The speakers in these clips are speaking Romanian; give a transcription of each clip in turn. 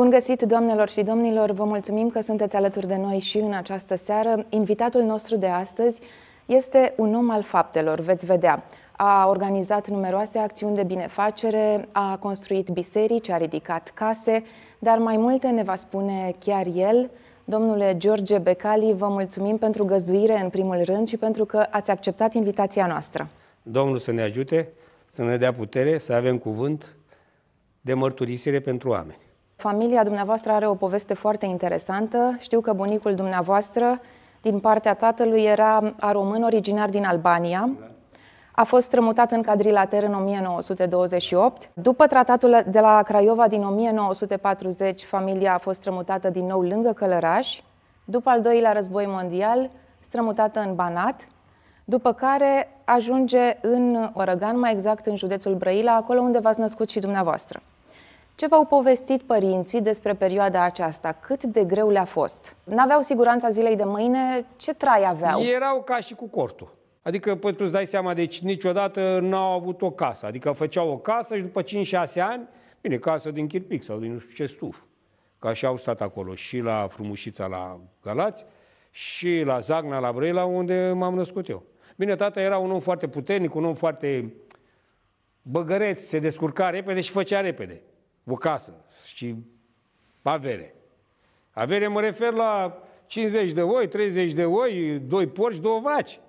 Bun găsit, doamnelor și domnilor! Vă mulțumim că sunteți alături de noi și în această seară. Invitatul nostru de astăzi este un om al faptelor, veți vedea. A organizat numeroase acțiuni de binefacere, a construit biserici, a ridicat case, dar mai multe ne va spune chiar el. Domnule George Becali, vă mulțumim pentru găzduire în primul rând și pentru că ați acceptat invitația noastră. Domnul să ne ajute, să ne dea putere, să avem cuvânt de mărturisire pentru oameni. Familia dumneavoastră are o poveste foarte interesantă. Știu că bunicul dumneavoastră, din partea tatălui, era a român originar din Albania. A fost strămutat în cadrilater în 1928. După tratatul de la Craiova din 1940, familia a fost strămutată din nou lângă Călăraș. După al doilea război mondial, strămutată în Banat, după care ajunge în Orăgan, mai exact în județul Brăila, acolo unde v-ați născut și dumneavoastră. Ce v-au povestit părinții despre perioada aceasta? Cât de greu le-a fost? N-aveau siguranța zilei de mâine? Ce trai aveau? Erau ca și cu cortul. Adică, păi, tu îți dai seama, deci niciodată n-au avut o casă. Adică făceau o casă și după 5-6 ani, bine, casă din chirpic sau din nu știu ce stuf. Că așa au stat acolo și la Frumușița, la Galați, și la Zagna, la Brăila, unde m-am născut eu. Bine, tata era un om foarte puternic, un om foarte băgăreț, se descurca repede și făcea repede o casă și avere. Avere mă refer la 50 de oi, 30 de oi, doi porci, două vaci.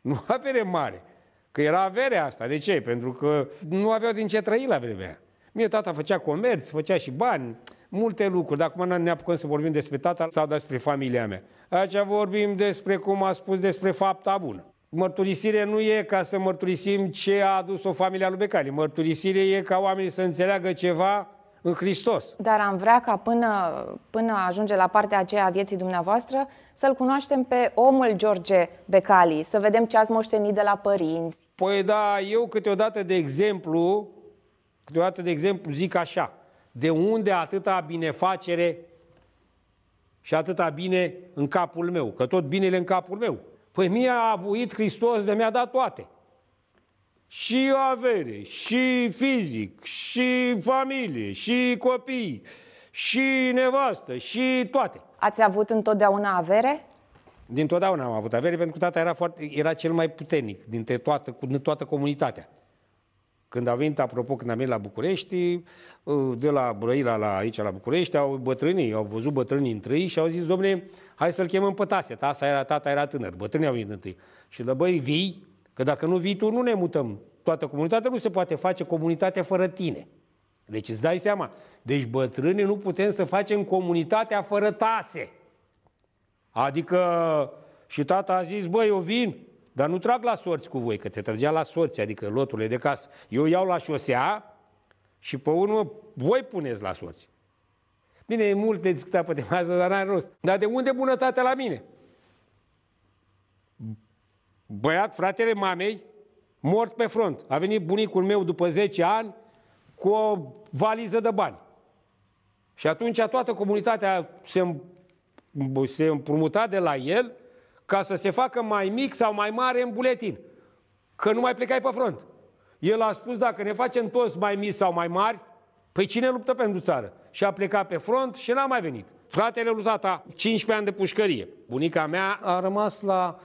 Nu avere mare. Că era avere asta. De ce? Pentru că nu aveau din ce trăi la vremea Mie tata făcea comerț, făcea și bani, multe lucruri. Dar acum ne apucăm să vorbim despre tata sau despre familia mea. Aici vorbim despre, cum a spus, despre fapta bună. Mărturisire nu e ca să mărturisim ce a adus o familie lui Becali. Mărturisire e ca oamenii să înțeleagă ceva în Hristos. Dar am vrea ca până, până ajunge la partea aceea a vieții dumneavoastră să-l cunoaștem pe omul George Becali, să vedem ce ați moștenit de la părinți. Păi da, eu câteodată, de exemplu, câteodată, de exemplu, zic așa, de unde atâta binefacere și atâta bine în capul meu, că tot binele în capul meu. Păi mie a avuit Hristos de mi-a dat toate și avere, și fizic, și familie, și copii, și nevastă, și toate. Ați avut întotdeauna avere? Din totdeauna am avut avere, pentru că tata era, foarte, era cel mai puternic dintre toată, din toată comunitatea. Când a venit, apropo, când am venit la București, uh, de la Brăila la aici, la București, au bătrânii, au văzut bătrânii ei și au zis, domne, hai să-l chemăm pe Tase. Tata era, tata era tânăr, bătrânii au venit întâi. Și la băi, vii? Că dacă nu vii tu, nu ne mutăm. Toată comunitatea nu se poate face comunitatea fără tine. Deci îți dai seama. Deci bătrâni nu putem să facem comunitatea fără tase. Adică și tata a zis, băi, eu vin, dar nu trag la sorți cu voi, că te trăgea la sorți, adică loturile de casă. Eu iau la șosea și pe urmă voi puneți la sorți. Bine, e mult de discutat pe tema asta, dar n-are rost. Dar de unde bunătatea la mine? băiat, fratele mamei, mort pe front. A venit bunicul meu după 10 ani cu o valiză de bani. Și atunci toată comunitatea se, se împrumuta de la el ca să se facă mai mic sau mai mare în buletin. Că nu mai plecai pe front. El a spus, dacă ne facem toți mai mici sau mai mari, păi cine luptă pentru țară? Și a plecat pe front și n-a mai venit. Fratele lui tata, 15 ani de pușcărie. Bunica mea a rămas la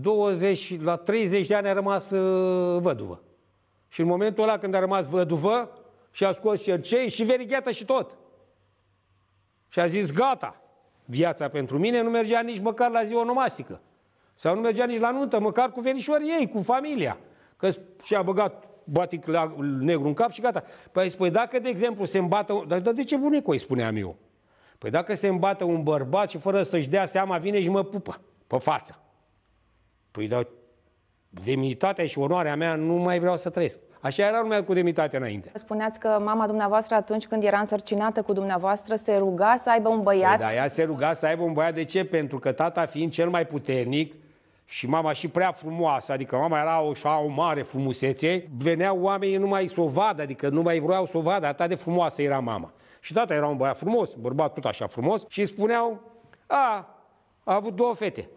20, la 30 de ani a rămas uh, văduvă. Și în momentul ăla când a rămas văduvă și a scos cercei și verigheată și tot. Și a zis, gata, viața pentru mine nu mergea nici măcar la zi onomastică. Sau nu mergea nici la nuntă, măcar cu verișorii ei, cu familia. Că și-a băgat batic la negru în cap și gata. Păi spui, dacă, de exemplu, se îmbată... Dar, dar de ce bunicul îi spuneam eu? Păi dacă se îmbată un bărbat și fără să-și dea seama, vine și mă pupă pe față. Păi, dar demnitatea și onoarea mea nu mai vreau să trăiesc. Așa era lumea cu demnitatea înainte. Spuneați că mama dumneavoastră atunci când era însărcinată cu dumneavoastră se ruga să aibă un băiat. Păi da, ea se ruga să aibă un băiat. De ce? Pentru că tata fiind cel mai puternic și mama și prea frumoasă, adică mama era o, așa, o mare frumusețe, veneau oamenii numai să o vadă, adică nu mai vreau să o vadă, atât de frumoasă era mama. Și tata era un băiat frumos, bărbat tot așa frumos și spuneau, a, a avut două fete.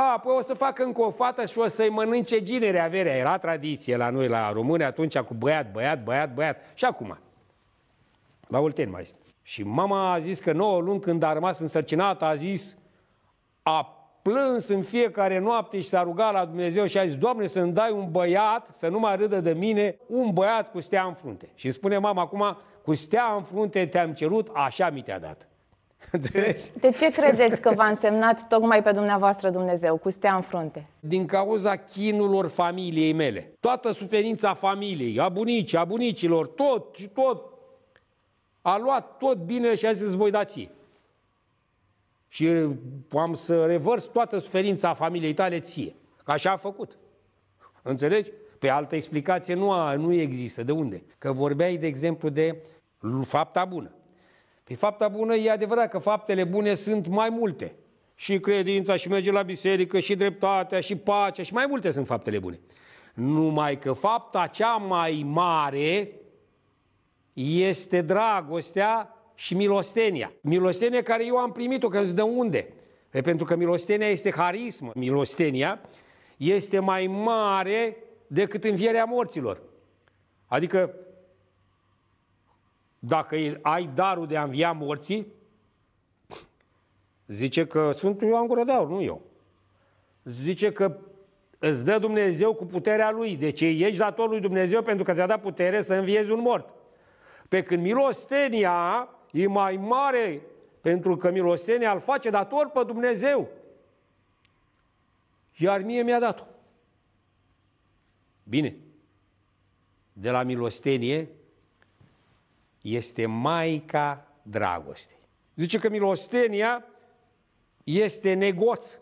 A, apoi o să facă încă o fată și o să-i mănânce ginere averea. Era tradiție la noi, la români, atunci cu băiat, băiat, băiat, băiat. Și acum, la Olten mai este. Și mama a zis că 9 luni când a rămas însărcinată a zis a plâns în fiecare noapte și s-a rugat la Dumnezeu și a zis, Doamne, să-mi dai un băiat, să nu mai râdă de mine, un băiat cu stea în frunte. Și spune mama acum, cu stea în frunte te-am cerut, așa mi te-a dat. De ce credeți că v-a însemnat tocmai pe dumneavoastră Dumnezeu, cu stea în frunte? Din cauza chinurilor familiei mele. Toată suferința familiei, a bunicii, a bunicilor, tot și tot. A luat tot bine și a zis, voi da ție. Și am să revărs toată suferința familiei tale ție. Așa a făcut. Înțelegi? Pe altă explicație nu, a, nu există. De unde? Că vorbeai, de exemplu, de fapta bună. Pe fapta bună e adevărat că faptele bune sunt mai multe. Și credința, și merge la biserică, și dreptatea, și pacea, și mai multe sunt faptele bune. Numai că fapta cea mai mare este dragostea și milostenia. Milostenia care eu am primit-o, că de unde? E pentru că milostenia este harismă. Milostenia este mai mare decât învierea morților. Adică dacă ai darul de a învia morții, zice că Sfântul Ioan Gură de Aur, nu eu, zice că îți dă Dumnezeu cu puterea Lui. Deci ești dator lui Dumnezeu pentru că ți-a dat putere să înviezi un mort. Pe când milostenia e mai mare pentru că milostenia îl face dator pe Dumnezeu. Iar mie mi-a dat-o. Bine. De la milostenie este Maica Dragostei. Zice că milostenia este negoț.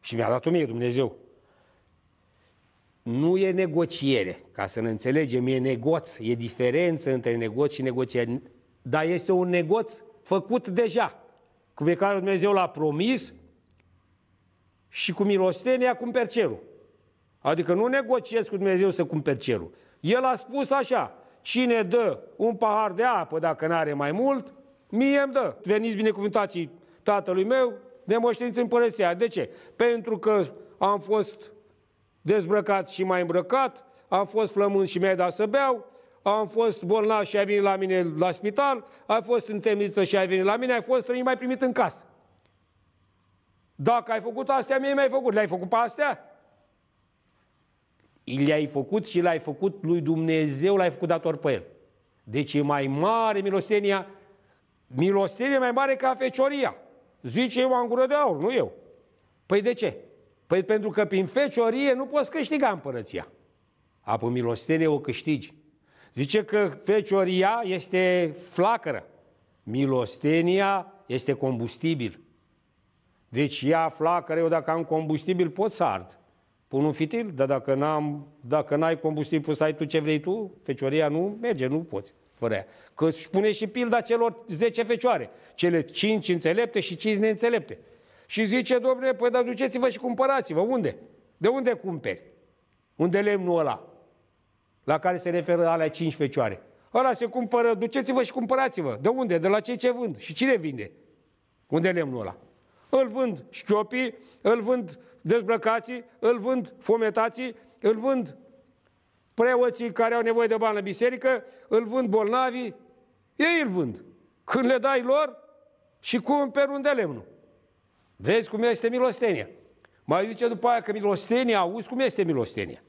Și mi-a dat-o mie Dumnezeu. Nu e negociere, ca să ne înțelegem, e negoț, e diferență între negoț și negociere. Dar este un negoț făcut deja, cu pe care Dumnezeu l-a promis și cu milostenia cumperi cerul. Adică nu negociezi cu Dumnezeu să cumperi cerul. El a spus așa, Cine dă un pahar de apă, dacă nu are mai mult, mie îmi dă. Veniți binecuvântații tatălui meu, ne moșteniți împărăția. De ce? Pentru că am fost dezbrăcat și mai îmbrăcat, am fost flămând și mi-ai dat să beau, am fost bolnav și ai venit la mine la spital, ai fost în temniță și ai venit la mine, ai fost străin, mai primit în casă. Dacă ai făcut astea, mie mi-ai făcut. Le-ai făcut pe astea? îl ai făcut și l-ai făcut lui Dumnezeu, l-ai făcut dator pe el. Deci e mai mare milostenia, milostenia mai mare ca fecioria. Zice am Gură de Aur, nu eu. Păi de ce? Păi pentru că prin feciorie nu poți câștiga împărăția. Apă milostenie o câștigi. Zice că fecioria este flacără. Milostenia este combustibil. Deci ea flacără, eu dacă am combustibil pot să ard. Pun un fitil, dar dacă, n-am, dacă n-ai combustibil să ai tu ce vrei tu, fecioria nu merge, nu poți fără ea. Că își pune și pilda celor 10 fecioare, cele 5 înțelepte și 5 neînțelepte. Și zice, domnule, păi dar duceți-vă și cumpărați-vă. Unde? De unde cumperi? Unde lemnul ăla? La care se referă alea 5 fecioare. Ăla se cumpără, duceți-vă și cumpărați-vă. De unde? De la cei ce vând. Și cine vinde? Unde lemnul ăla? Îl vând șchiopii, îl vând dezbrăcații, îl vând fometații, îl vând preoții care au nevoie de bani la biserică, îl vând bolnavii, ei îl vând. Când le dai lor și cum pe de lemnul. Vezi cum este milostenia. Mai zice după aia că milostenia, auzi cum este milostenia.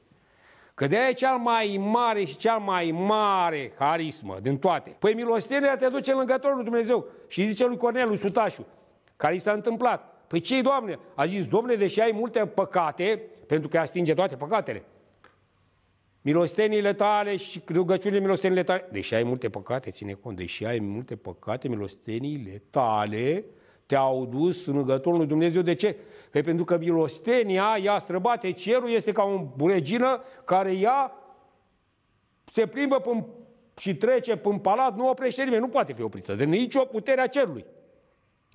Că de aia e cea mai mare și cea mai mare harismă din toate. Păi milostenia te duce în lângătorul Dumnezeu și zice lui Corneliu Sutașu, care i s-a întâmplat. Păi ce Doamne? A zis, Doamne, deși ai multe păcate, pentru că stinge toate păcatele, milostenile tale și rugăciunile milostenile tale, deși ai multe păcate, ține cont, deși ai multe păcate, milostenile tale te-au dus în rugătorul lui Dumnezeu. De ce? Păi pentru că milostenia, ea străbate cerul, este ca o regină care ea se plimbă până și trece până palat, nu oprește nimeni, nu poate fi oprită de nicio putere a cerului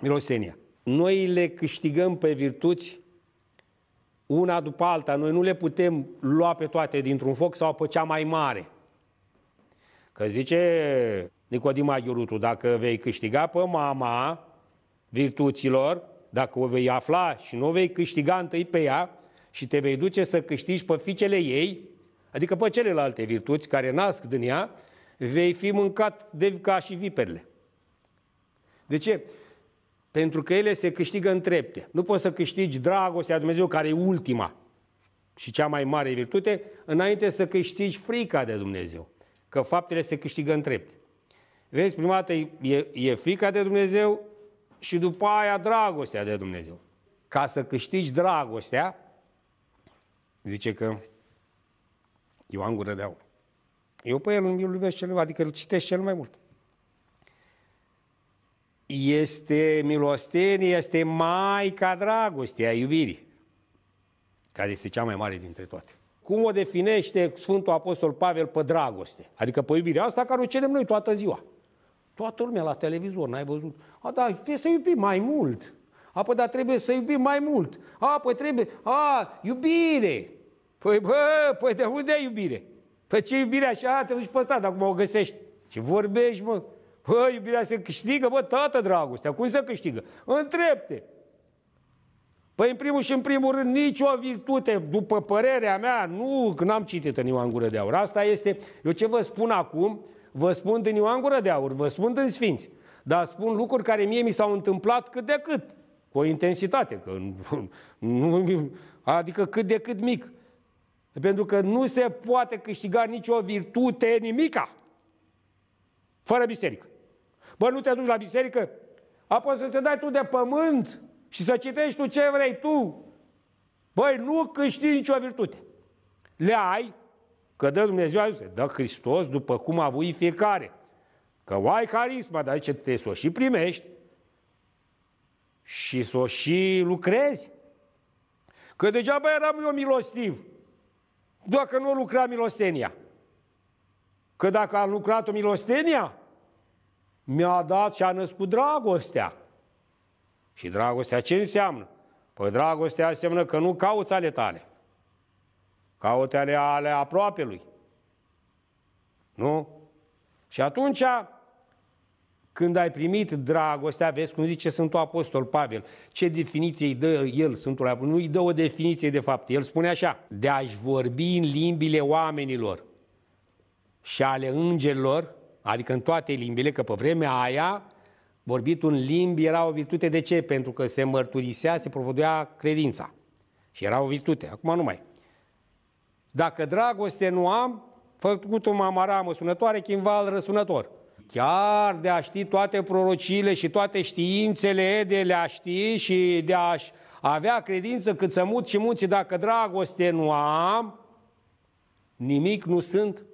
milosenia. Noi le câștigăm pe virtuți una după alta. Noi nu le putem lua pe toate dintr-un foc sau pe cea mai mare. Că zice Nicodim Aghiurutu, dacă vei câștiga pe mama virtuților, dacă o vei afla și nu o vei câștiga întâi pe ea și te vei duce să câștigi pe fiicele ei, adică pe celelalte virtuți care nasc din ea, vei fi mâncat de ca și viperle. De ce? Pentru că ele se câștigă în trepte. Nu poți să câștigi dragostea Dumnezeu, care e ultima și cea mai mare virtute, înainte să câștigi frica de Dumnezeu. Că faptele se câștigă în trepte. Vezi, prima dată e, e frica de Dumnezeu și după aia dragostea de Dumnezeu. Ca să câștigi dragostea, zice că eu am gură de aur. Eu pe el îl iubesc cel, adică îl citesc cel mai mult este milostenie, este mai ca dragostea iubirii, care este cea mai mare dintre toate. Cum o definește Sfântul Apostol Pavel pe dragoste? Adică pe iubirea asta care o cerem noi toată ziua. Toată lumea la televizor, n-ai văzut? A, da, trebuie să iubim mai mult. A, păi, dar trebuie să iubim mai mult. A, păi trebuie... A, iubire! Păi, bă, păi de unde ai iubire? Păi ce iubire așa? Te duci pe stradă, acum o găsești. Ce vorbești, mă? Bă, păi, iubirea se câștigă, bă, toată dragostea. Cum se câștigă? Întrepte. Păi în primul și în primul rând nicio virtute, după părerea mea, nu, n-am citit în Ioan Gură de Aur. Asta este, eu ce vă spun acum, vă spun din Ioan Gură de Aur, vă spun din Sfinți. Dar spun lucruri care mie mi s-au întâmplat cât de cât, cu o intensitate, că nu, adică cât de cât mic. Pentru că nu se poate câștiga nicio virtute, nimica, fără biserică. Bă, nu te duci la biserică? Apoi să te dai tu de pământ și să citești tu ce vrei tu. Băi, nu câștigi nicio virtute. Le ai, că dă Dumnezeu, zice, dă Hristos după cum a avut fiecare. Că o ai carisma, dar ce te să o și primești și să o și lucrezi. Că degeaba eram eu milostiv, dacă nu lucra milostenia. Că dacă am lucrat o milostenia, mi-a dat și a născut dragostea. Și dragostea ce înseamnă? Păi dragostea înseamnă că nu cauți ale tale. Cauți ale, ale lui, Nu? Și atunci, când ai primit dragostea, vezi cum zice Sfântul Apostol Pavel, ce definiție îi dă el, Sfântul Apostol, nu îi dă o definiție de fapt, el spune așa, de a-și vorbi în limbile oamenilor și ale îngerilor, adică în toate limbile, că pe vremea aia vorbit în limbi era o virtute. De ce? Pentru că se mărturisea, se provodea credința. Și era o virtute. Acum nu mai. Dacă dragoste nu am, făcut un mamaramă sunătoare, chimval răsunător. Chiar de a ști toate prorociile și toate științele, de le-a ști și de a avea credință cât să mut și munții, dacă dragoste nu am, nimic nu sunt.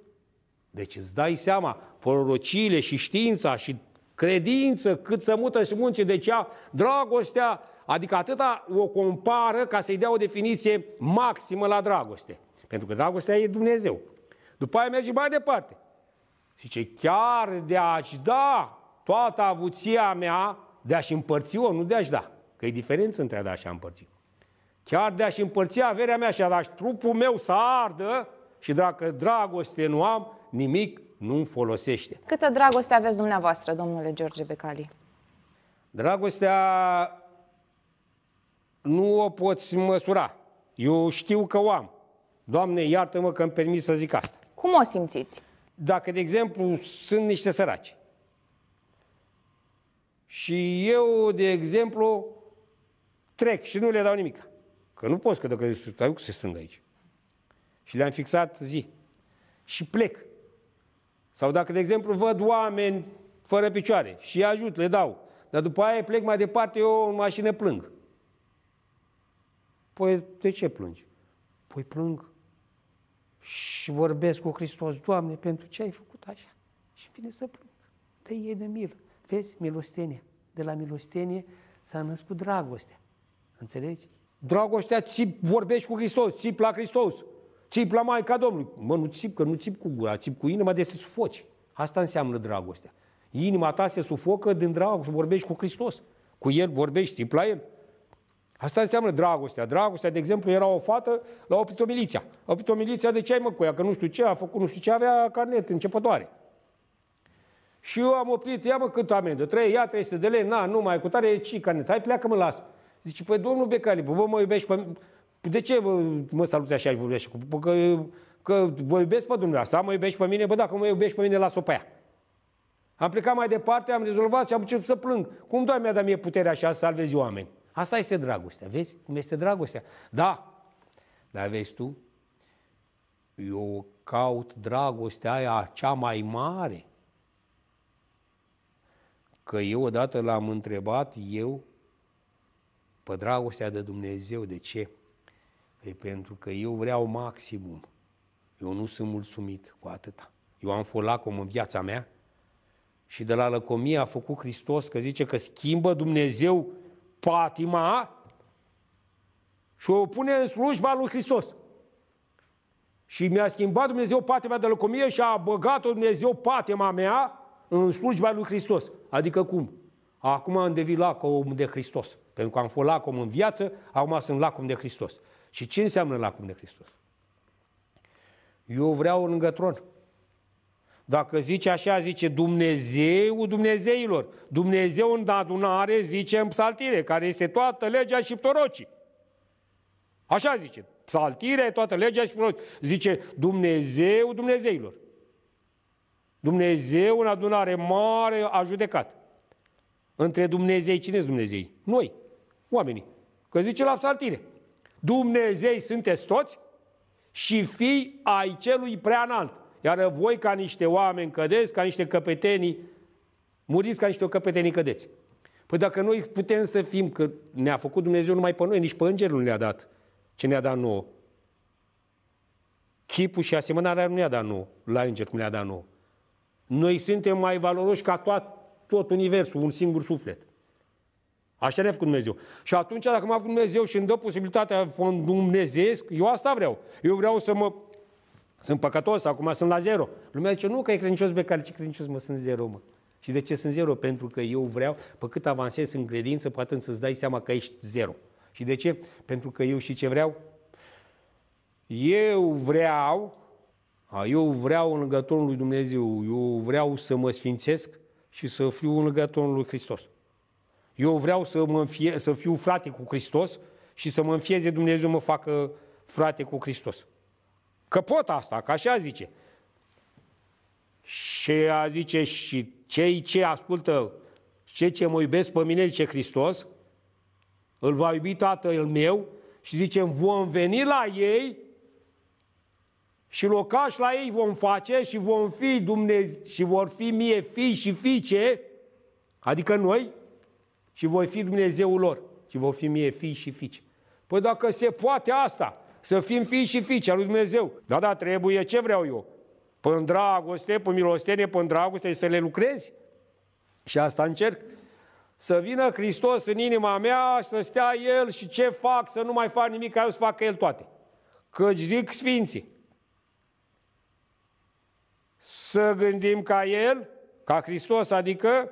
Deci îți dai seama, prorociile și știința și credință cât să mută și munce de deci cea, dragostea, adică atâta o compară ca să-i dea o definiție maximă la dragoste. Pentru că dragostea e Dumnezeu. După aia merge mai departe. și ce? chiar de a-și da toată avuția mea, de a-și împărți-o, nu de a-și da. Că e diferență între a da și a împărți. Chiar de a-și împărți averea mea și a da trupul meu să ardă și dacă dragoste nu am, nimic nu folosește. Câtă dragoste aveți dumneavoastră, domnule George Becali? Dragostea nu o poți măsura. Eu știu că o am. Doamne, iartă-mă că îmi permis să zic asta. Cum o simțiți? Dacă, de exemplu, sunt niște săraci și eu, de exemplu, trec și nu le dau nimic. Că nu poți, că dacă stau, se stâng aici. Și le-am fixat zi. Și plec. Sau dacă, de exemplu, văd oameni fără picioare și ajut, le dau, dar după aia plec mai departe, eu în mașină plâng. Păi de ce plângi? Păi plâng și vorbesc cu Hristos, Doamne, pentru ce ai făcut așa? Și vine să plâng. Te iei de milă. Vezi, milostenie. De la milostenie s-a născut dragostea. Înțelegi? Dragostea ți vorbești cu Hristos, ți la Hristos. Țip la Maica Domnului. Mă, nu țip, că nu țip cu gura, țip cu inima, de deci să sufoci. Asta înseamnă dragostea. Inima ta se sufocă din dragoste, vorbești cu Hristos. Cu El vorbești, țip la El. Asta înseamnă dragostea. Dragostea, de exemplu, era o fată la o A O miliția, de ce ai mă cu ea? Că nu știu ce a făcut, nu știu ce avea carnet începătoare. Și eu am oprit, ia mă cât amendă, trei, ia 300 de lei, na, nu mai cu tare, ci carnet, hai pleacă mă las. Zice, păi domnul Becali, bă, mă iubești pe de ce mă, mă saluți așa și vorbești cu... Că, că vă iubesc pe dumneavoastră, mă iubești pe mine, bă, dacă mă iubești pe mine, las-o pe aia. Am plecat mai departe, am rezolvat și am început să plâng. Cum, Doamne, mi-a dat mie puterea așa să salvezi oameni? Asta este dragostea, vezi? Cum este dragostea? Da, dar vezi tu, eu caut dragostea aia cea mai mare. Că eu odată l-am întrebat eu pe dragostea de Dumnezeu, de ce? E pentru că eu vreau maximum. Eu nu sunt mulțumit cu atâta. Eu am lacom în viața mea și de la lăcomie a făcut Hristos că zice că schimbă Dumnezeu patima și o pune în slujba lui Hristos. Și mi-a schimbat Dumnezeu patima de lăcomie și a băgat-o Dumnezeu patima mea în slujba lui Hristos. Adică cum? Acum am devenit lacom de Hristos. Pentru că am fost lacom în viață, acum sunt lacom de Hristos. Și ce înseamnă lacul de Hristos? Eu vreau un tron. Dacă zice așa, zice Dumnezeu Dumnezeilor. Dumnezeu în adunare zice în psaltire, care este toată legea și prorocii. Așa zice, psaltire, toată legea și prorocii. Zice Dumnezeu Dumnezeilor. Dumnezeu în adunare mare a judecat. Între Dumnezei, cine sunt Dumnezei? Noi, oamenii. Că zice la psaltire. Dumnezei sunteți toți și fii ai celui preanalt. Iar voi ca niște oameni cădeți, ca niște căpetenii, muriți ca niște căpetenii cădeți. Păi dacă noi putem să fim, că ne-a făcut Dumnezeu numai pe noi, nici pe îngerul nu ne-a dat ce ne-a dat nouă. Chipul și asemănarea nu ne-a dat nouă, la înger cum ne-a dat nouă. Noi suntem mai valoroși ca tot, tot universul, un singur suflet. Așa ne-a făcut Dumnezeu. Și atunci, dacă m-a făcut Dumnezeu și îmi dă posibilitatea dumnezeiesc, eu asta vreau. Eu vreau să mă... Sunt păcătos, acum sunt la zero. Lumea zice, nu că e credincios pe care ce credincios mă, sunt zero, mă. Și de ce sunt zero? Pentru că eu vreau, pe cât avansez în credință, pe atât să-ți dai seama că ești zero. Și de ce? Pentru că eu și ce vreau? Eu vreau, eu vreau în lui Dumnezeu, eu vreau să mă sfințesc și să fiu în lui Hristos. Eu vreau să, mă înfie, să fiu frate cu Hristos și să mă înfieze Dumnezeu mă facă frate cu Hristos. Că pot asta, că așa zice. Și a zice și cei ce ascultă, cei ce mă iubesc pe mine, zice Hristos, îl va iubi Tatăl meu și zicem, vom veni la ei și locaș la ei vom face și vom fi Dumnezeu și vor fi mie fi și fiice, adică noi, și voi fi Dumnezeul lor și vor fi mie fii și fiice. Păi dacă se poate asta, să fim fii și fiice al lui Dumnezeu, da, da, trebuie ce vreau eu. Până păi dragoste, până milostenie, până păi dragoste, să le lucrezi. Și asta încerc. Să vină Hristos în inima mea, să stea El și ce fac, să nu mai fac nimic, ca eu să facă El toate. Căci zic Sfinții, să gândim ca El, ca Hristos, adică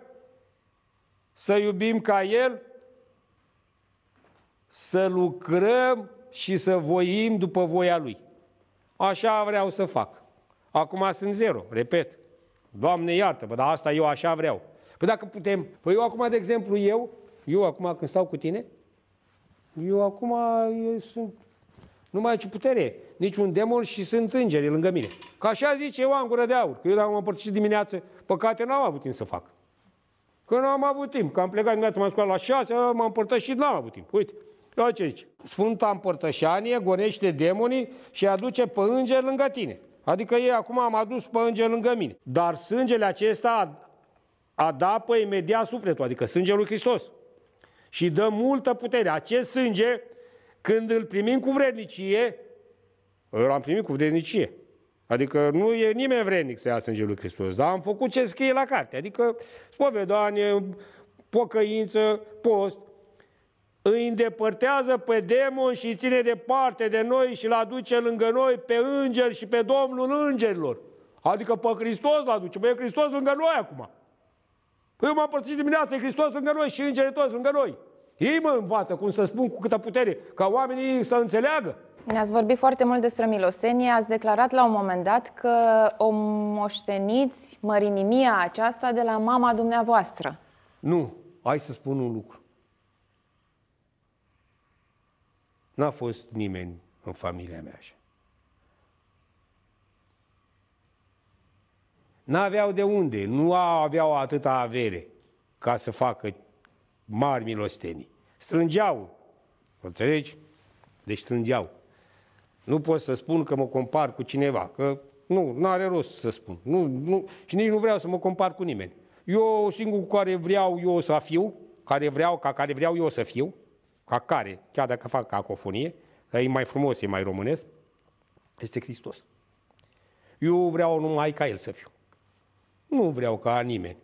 să iubim ca El, să lucrăm și să voim după voia Lui. Așa vreau să fac. Acum sunt zero, repet. Doamne iartă, dar asta eu așa vreau. Păi dacă putem, păi eu acum, de exemplu, eu, eu acum când stau cu tine, eu acum eu sunt, nu mai ai ce putere, niciun demon și sunt îngeri lângă mine. Ca așa zice eu am gură de aur, că eu dacă m-am părțit dimineață, păcate n-am avut timp să fac. Că nu am avut timp, că am plecat dimineața, m-am scolat la 6, m-am împărtășit, n-am avut timp. Uite, ce aici. Sfânta împărtășanie gonește demonii și aduce pe îngeri lângă tine. Adică ei acum am adus pe înger lângă mine. Dar sângele acesta adapă imediat sufletul, adică sângele lui Hristos. Și dă multă putere. Acest sânge, când îl primim cu vrednicie, îl am primit cu vrednicie. Adică nu e nimeni vrednic să ia sângele lui Hristos, dar am făcut ce scrie la carte, adică spovedanie, pocăință, post, îi îndepărtează pe demon și îi ține departe de noi și îl aduce lângă noi pe îngeri și pe Domnul îngerilor. Adică pe Hristos îl aduce, pe e Hristos lângă noi acum. Păi eu m-am părțit dimineața, e Hristos lângă noi și îngerii toți lângă noi. Ei mă învață cum să spun cu câtă putere, ca oamenii să înțeleagă. Ne-ați vorbit foarte mult despre milosenie. Ați declarat la un moment dat că o moșteniți mărinimia aceasta de la mama dumneavoastră. Nu, hai să spun un lucru. N-a fost nimeni în familia mea așa. N-aveau de unde, nu aveau atâta avere ca să facă mari milostenii. Strângeau, înțelegi? Deci strângeau. Nu pot să spun că mă compar cu cineva, că nu, nu are rost să spun. Nu, nu, și nici nu vreau să mă compar cu nimeni. Eu singurul cu care vreau eu să fiu, care vreau, ca care vreau eu să fiu, ca care, chiar dacă fac cacofonie, e mai frumos, e mai românesc, este Hristos. Eu vreau numai ca El să fiu. Nu vreau ca nimeni.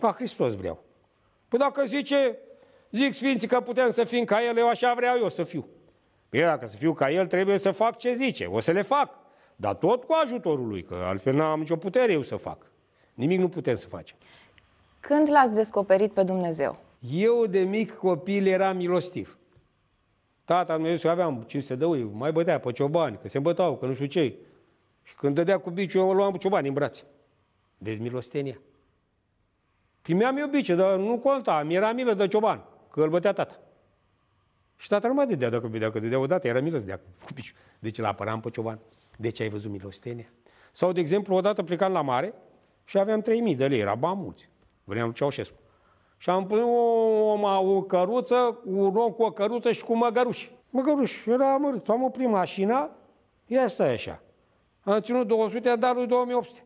Ca Hristos vreau. Păi dacă zice, zic Sfinții că putem să fim ca El, eu așa vreau eu să fiu. Eu, păi dacă să fiu ca el, trebuie să fac ce zice. O să le fac. Dar tot cu ajutorul lui, că altfel n-am nicio putere eu să fac. Nimic nu putem să facem. Când l-ați descoperit pe Dumnezeu? Eu de mic copil eram milostiv. Tata meu eu aveam 500 de ui, mai bătea pe ciobani, că se îmbătau, că nu știu ce. Și când dădea cu bici, eu luam ciobani în brațe. Vezi milostenia. Primeam eu bice, dar nu conta, mi era milă de cioban, că îl bătea tata. Și toată lumea dădea, dacă vedea că dădea odată, era milă să dea cu piciu. De ce l apăram pe Cioban? De ce ai văzut milostenia? Sau, de exemplu, odată plecam la mare și aveam 3.000 de lei, era bani mulți. Veneam lui Ceaușescu. Și am pus o, o, o căruță, un om cu o căruță și cu măgăruși. Măgăruși, era amărât. Am oprit mașina, ia stai așa. Am ținut 200, a dat lui 2800.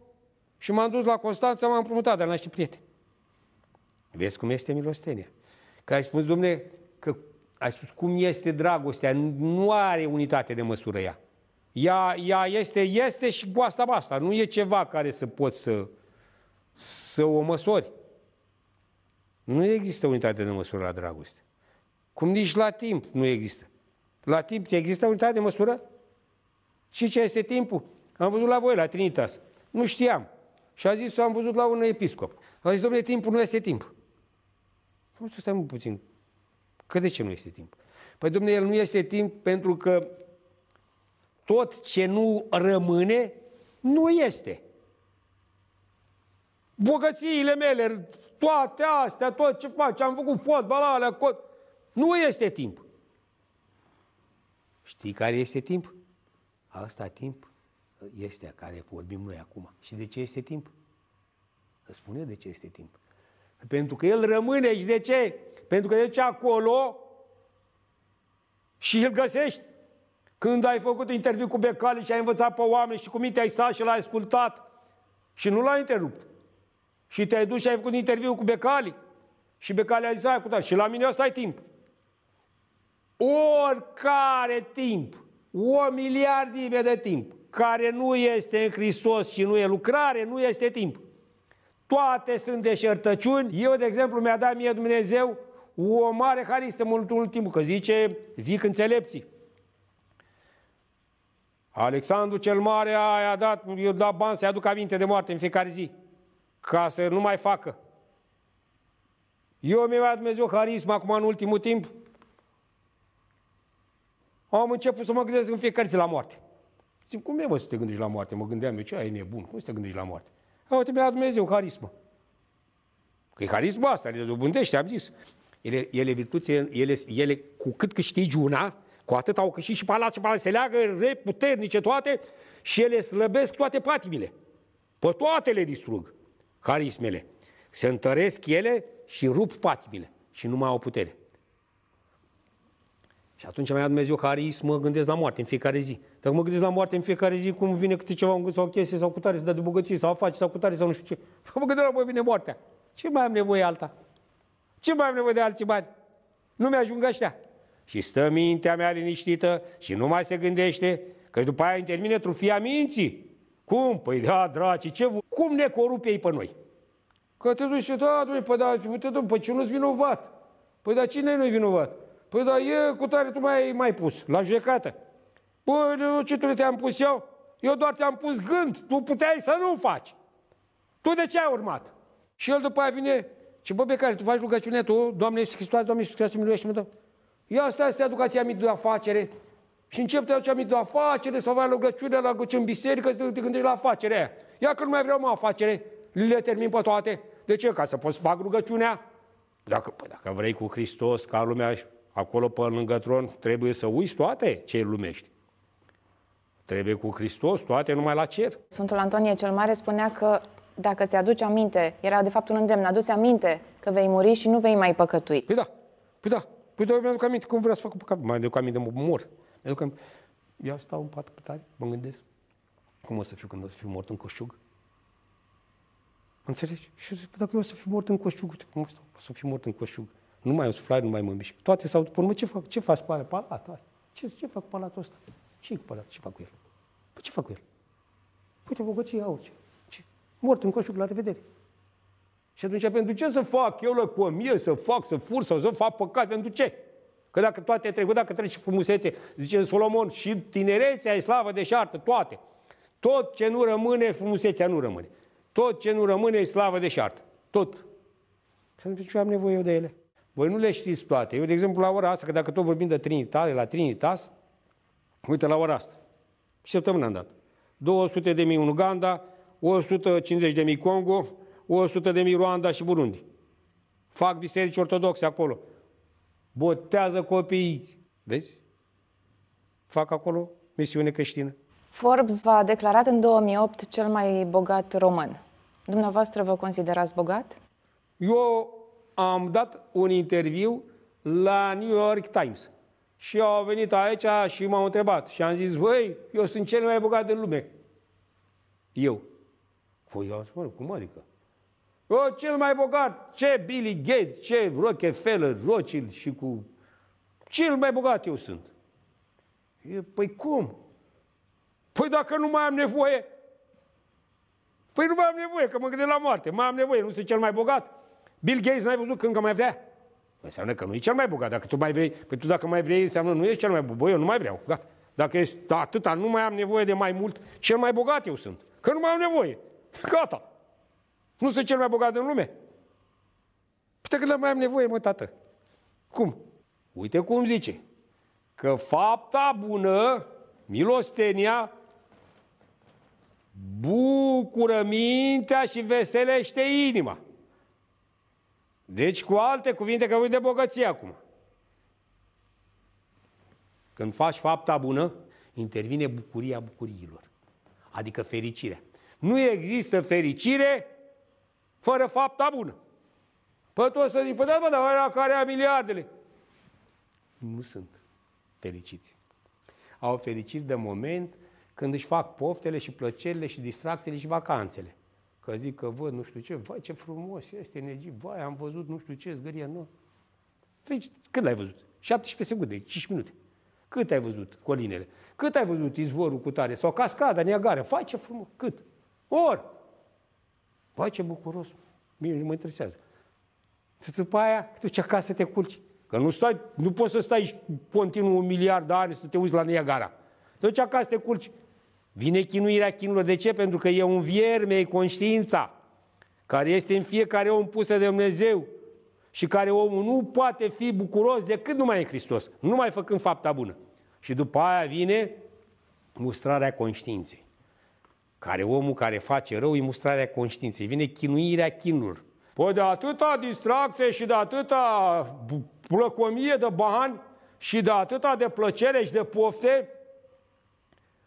Și m-am dus la Constanța, m-am împrumutat de la niște prieteni. Vezi cum este milostenia. Că ai spus, dumne, ai spus cum este dragostea, nu are unitate de măsură ea. Ea, ea este, este și cu asta basta, nu e ceva care să poți să, să o măsori. Nu există unitate de măsură la dragoste. Cum nici la timp nu există. La timp există unitate de măsură? Și ce este timpul? Am văzut la voi, la Trinitas. Nu știam. Și a zis, am văzut la un episcop. A zis, domnule, timpul nu este timp. Nu stai puțin, Că de ce nu este timp? Păi, domnule, el nu este timp pentru că tot ce nu rămâne, nu este. Bogățiile mele, toate astea, tot ce ce am făcut fotbal, alea, cot... Nu este timp. Știi care este timp? Asta timp este care vorbim noi acum. Și de ce este timp? Îți spune de ce este timp. Pentru că el rămâne și de ce? Pentru că duce deci acolo și îl găsești. Când ai făcut interviu cu Becali și ai învățat pe oameni și cu minte ai stat și l-ai ascultat și nu l-ai întrerupt. Și te-ai dus și ai făcut interviu cu Becali. Și Becali a zis, ai Și la mine ăsta ai timp. Oricare timp, o miliardime de timp, care nu este în Hristos și nu e lucrare, nu este timp. Toate sunt deșertăciuni. Eu, de exemplu, mi-a dat mie Dumnezeu o mare haristă mult ultimul, că zice, zic înțelepții. Alexandru cel Mare a, a dat, i-a dat bani să-i aduc aminte de moarte în fiecare zi, ca să nu mai facă. Eu mi a dat Dumnezeu harism acum în ultimul timp. Am început să mă gândesc în fiecare zi la moarte. Zic, cum e mă să te gândești la moarte? Mă gândeam eu, ce ai nebun, cum să te gândești la moarte? Au trebuit la Dumnezeu harismă. Că e harisma asta, le dobândește, am zis. Ele, ele virtuțe, ele, ele, cu cât câștigi una, cu atât au câștigi și palat și palat, se leagă reputernice toate și ele slăbesc toate patimile. Pe toate le distrug harismele. Se întăresc ele și rup patimile și nu mai au putere. Și atunci mai a Dumnezeu harismă, gândesc la moarte în fiecare zi. Dacă mă gândesc la moarte în fiecare zi, cum vine câte ceva, un sau chestie, sau cutare, să dă de bogății, sau afaceri, sau cutare, sau nu știu ce. Mă gândesc la moarte, vine moartea. Ce mai am nevoie alta? Ce mai am nevoie de alții bani? Nu mi-ajung ăștia. Și stă mintea mea liniștită și nu mai se gândește că după aia intervine trufia minții. Cum? Păi da, draci, ce Cum ne corupe ei pe noi? Că te duci și da, dumne, păi da, uite, dumne, păi nu-s vinovat? Păi da, cine nu-i vinovat? Păi da, e cu tare, tu mai, mai pus, la judecată. Bă, ce te-am pus eu? Eu doar te-am pus gând, tu puteai să nu faci. Tu de ce ai urmat? Și el după aia vine și bă, care tu faci rugăciune tu, Doamne Iisus Hristos, Doamne Iisus Hristos, miluiește-mă, da. Ia asta este educația aduc de afacere și încep te aduci aminte de afacere, să faci rugăciune la în biserică, să te gândești la afacere aia. Ia că nu mai vreau mă afacere, le termin pe toate. De ce? Ca să poți să fac rugăciunea? Dacă, pă, dacă vrei cu Hristos, ca lumea acolo pe lângă tron, trebuie să uiți toate ce lumești. Trebuie cu Hristos, toate numai la cer. Sfântul Antonie cel Mare spunea că dacă ți-aduci aminte, era de fapt un îndemn, aduți aminte că vei muri și nu vei mai păcătui. Păi da, păi da, păi da, mi-aduc aminte cum vreau să fac păcat. Mai aduc aminte, mă mor. Mi-aduc aminte. Eu stau în pat pe tare, mă gândesc. Cum o să fiu când o să fiu mort în coșug. Înțelegi? Și zic, păi dacă eu o să fiu mort în coșug? uite cum stau, o să fiu mort în coșug? Nu mai am suflare, nu mai mă mișc. Toate s-au, până, ce fac? Ce faci cu alea? Palat, Ce, ce fac palatul ăsta? ce e cu palat? Ce fac cu el? Păi ce fac cu el? Uite, bogăție, iau, Ce? Mort în coșul, la revedere. Și atunci, pentru ce să fac eu lăcomie, să fac, să fur sau să fac păcat? Pentru ce? Că dacă toate trec, dacă treci și frumusețe, zice Solomon, și tinerețea e slavă de șartă, toate. Tot ce nu rămâne, frumusețea nu rămâne. Tot ce nu rămâne e slavă de șartă. Tot. Și atunci ce am nevoie eu de ele? Voi nu le știți toate. Eu, de exemplu, la ora asta, că dacă tot vorbim de Trinitate, la Trinitas, Uite, la ora asta. Săptămâna am dat. 200 de mii în Uganda, 150 de mii Congo, 100 de mii Rwanda și Burundi. Fac biserici ortodoxe acolo. Botează copiii. Vezi? Fac acolo misiune creștină. Forbes v-a declarat în 2008 cel mai bogat român. Dumneavoastră vă considerați bogat? Eu am dat un interviu la New York Times și au venit aici și m-au întrebat. Și am zis, băi, eu sunt cel mai bogat din lume. Eu. Păi, eu spun, cum adică? Eu cel mai bogat, ce Billy Gates, ce Rockefeller, Rothschild și cu... Cel mai bogat eu sunt. Eu, păi cum? Păi dacă nu mai am nevoie... Păi nu mai am nevoie, că mă gândesc la moarte. Mai am nevoie, nu sunt cel mai bogat. Bill Gates n-ai văzut că mai vrea înseamnă că nu e cel mai bogat. Dacă tu mai vrei, păi tu dacă mai vrei, înseamnă nu ești cel mai bogat. Bă, eu nu mai vreau, gata. Dacă ești da, atâta, nu mai am nevoie de mai mult, cel mai bogat eu sunt. Că nu mai am nevoie. Gata. Nu sunt cel mai bogat în lume. Păi că nu mai am nevoie, mă, tată. Cum? Uite cum zice. Că fapta bună, milostenia, bucură mintea și veselește inima. Deci, cu alte cuvinte, că de bogăție acum. Când faci fapta bună, intervine bucuria bucuriilor, adică fericirea. Nu există fericire fără fapta bună. Păi tu o să zic, păi da, dar aia care are miliardele. Nu sunt fericiți. Au fericiri de moment când își fac poftele și plăcerile și distracțiile și vacanțele că zic că văd nu știu ce, vai ce frumos este în Egipt, vai am văzut nu știu ce, zgârie nu. Deci, cât l-ai văzut? 17 secunde, 5 minute. Cât ai văzut colinele? Cât ai văzut izvorul cu tare? Sau cascada, Niagara? Vai ce frumos! Cât? Or! Vai ce bucuros! Mie nu mă interesează. Tu după aia, tu ce acasă te culci. Că nu, stai, nu poți să stai continuu un miliard de ani să te uiți la Niagara. Te duci acasă, te culci. Vine chinuirea chinurilor. De ce? Pentru că e un vierme, e conștiința care este în fiecare om pusă de Dumnezeu și care omul nu poate fi bucuros decât numai în Hristos, numai făcând fapta bună. Și după aia vine mustrarea conștiinței. Care omul care face rău e mustrarea conștiinței. Vine chinuirea chinurilor. Păi de atâta distracție și de atâta plăcomie de bani și de atâta de plăcere și de pofte,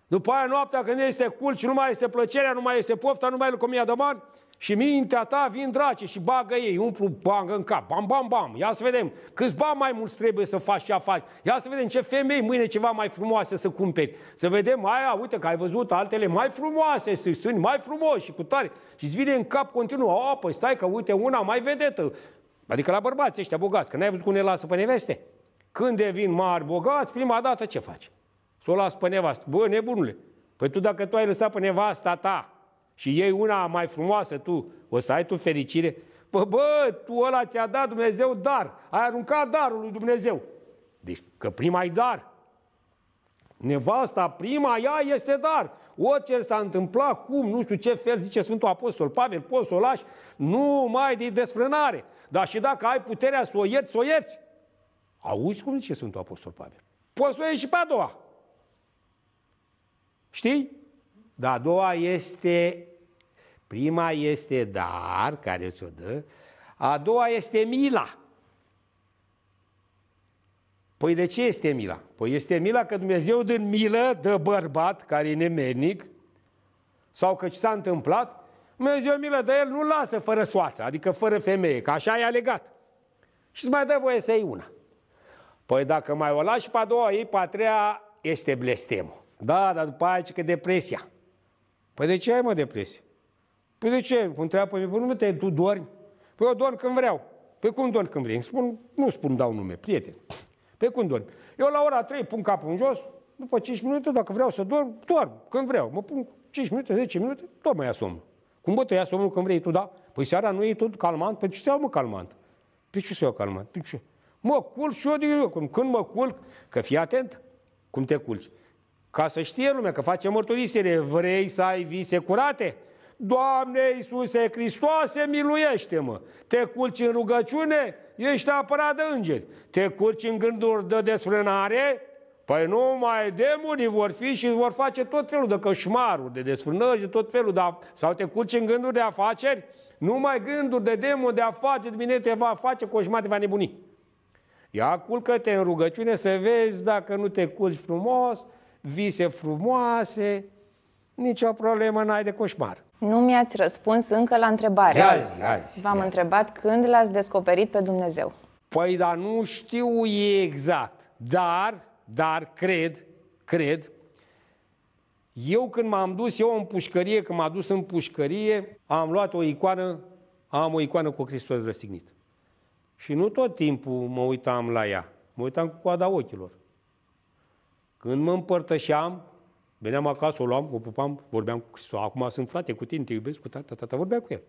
după aia noaptea când este culci, nu mai este plăcerea, nu mai este pofta, nu mai e lucrumia de bani și mintea ta vin drace și bagă ei, umplu bangă în cap, bam, bam, bam. Ia să vedem câți bani mai mulți trebuie să faci ce faci. Ia să vedem ce femei mâine ceva mai frumoase să cumperi. Să vedem aia, uite că ai văzut altele mai frumoase, să sunt mai frumoși și cu tare. Și îți vine în cap continuu, o, păi stai că uite una mai vedetă. Adică la bărbați ăștia bogați, că n-ai văzut cum ne lasă pe neveste. Când devin mari bogați, prima dată ce faci? Să o las pe nevastă. Bă, nebunule, păi tu dacă tu ai lăsat pe nevasta ta și ei una mai frumoasă, tu o să ai tu fericire? Bă, păi bă, tu ăla ți-a dat Dumnezeu dar. Ai aruncat darul lui Dumnezeu. Deci că prima ai dar. Nevasta prima ea este dar. Orice s-a întâmplat, cum, nu știu ce fel, zice Sfântul Apostol Pavel, poți să o lași, nu mai de desfrânare. Dar și dacă ai puterea să o ierți, să o ierți. Auzi cum zice Sfântul Apostol Pavel. Poți să o ieși și pe a doua. Știi? Dar a doua este, prima este dar, care ți-o dă, a doua este mila. Păi de ce este mila? Păi este mila că Dumnezeu din milă dă bărbat care e nemernic sau că ce s-a întâmplat, Dumnezeu milă de el nu lasă fără soață, adică fără femeie, că așa e a legat. Și îți mai dă voie să iei una. Păi dacă mai o lași pe a doua, ei pe a treia, este blestemul. Da, dar după aia că depresia. Păi de ce ai, mă, depresie? Păi de ce? Întreabă pe nu te tu dormi? Păi eu dorm când vreau. Păi cum dorm când vrei? spun, nu spun, dau nume, prieten. Păi cum dorm? Eu la ora 3 pun capul în jos, după 5 minute, dacă vreau să dorm, dorm, când vreau. Mă pun 5 minute, 10 minute, tot mai ia somnul. Cum bă, te ia somnul când vrei tu, da? Păi seara nu e tot calmant? Păi ce se iau, mă, calmant? Păi ce se iau calmant? Păi ce? Mă culc și eu de eu. Când mă culc, că fii atent cum te culci. Ca să știe lumea că face mărturisire, vrei să ai vise curate? Doamne Iisuse Hristoase, miluiește-mă! Te culci în rugăciune, ești apărat de îngeri. Te culci în gânduri de desfrânare, Păi nu mai demonii vor fi și vor face tot felul de cășmaruri, de desfrânări, de tot felul, de sau te culci în gânduri de afaceri, nu mai gânduri de demon de afaceri, bine te va face coșmar, te va nebuni. Ia culcă-te în rugăciune să vezi dacă nu te culci frumos, vise frumoase, nicio problemă n-ai de coșmar. Nu mi-ați răspuns încă la întrebare. Azi, azi. V-am azi. întrebat când l-ați descoperit pe Dumnezeu. Păi, dar nu știu exact, dar, dar cred, cred, eu când m-am dus, eu în pușcărie, când m-a dus în pușcărie, am luat o icoană, am o icoană cu Hristos răstignit. Și nu tot timpul mă uitam la ea, mă uitam cu coada ochilor. Când mă împărtășeam, veneam acasă, o luam, o pupam, vorbeam cu Hristos. Acum sunt frate cu tine, te iubesc, cu tata, tata, vorbeam cu el.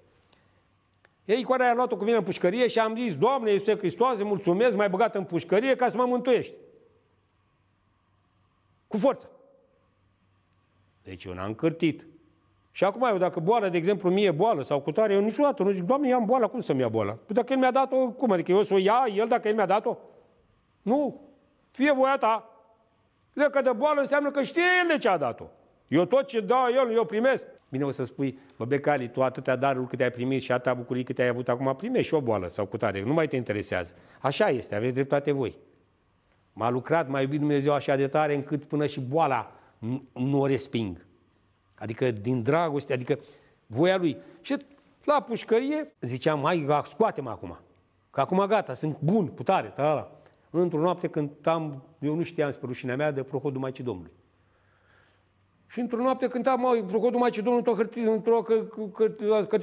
Ei, cu aia a luat-o cu mine în pușcărie și am zis, Doamne Iisuse Hristoase, mulțumesc, mai băgat în pușcărie ca să mă mântuiești. Cu forță. Deci eu n-am cârtit. Și acum eu, dacă boală, de exemplu, mie boală sau cu tare, eu niciodată nu zic, Doamne, eu am boala, cum să-mi ia boala? Păi dacă El mi-a dat-o, cum? Adică eu să o ia, El dacă El mi-a dat-o? Nu. Fie voia ta. Dacă de boală înseamnă că știe el de ce a dat-o. Eu tot ce dau el, eu primesc. Bine, o să spui, bă, Becali, tu atâtea daruri câte ai primit și atâta bucurii câte ai avut acum, primești și o boală sau cu tare, nu mai te interesează. Așa este, aveți dreptate voi. M-a lucrat, m-a iubit Dumnezeu așa de tare încât până și boala nu o resping. Adică din dragoste, adică voia lui. Și la pușcărie ziceam, hai, scoate-mă acum. Că acum gata, sunt bun, cu tare, ta, la într-o noapte când am, eu nu știam spre rușinea mea de prohodul Maicii Domnului. Și într-o noapte când am prohodul Maicii Domnului într-o, într-o că,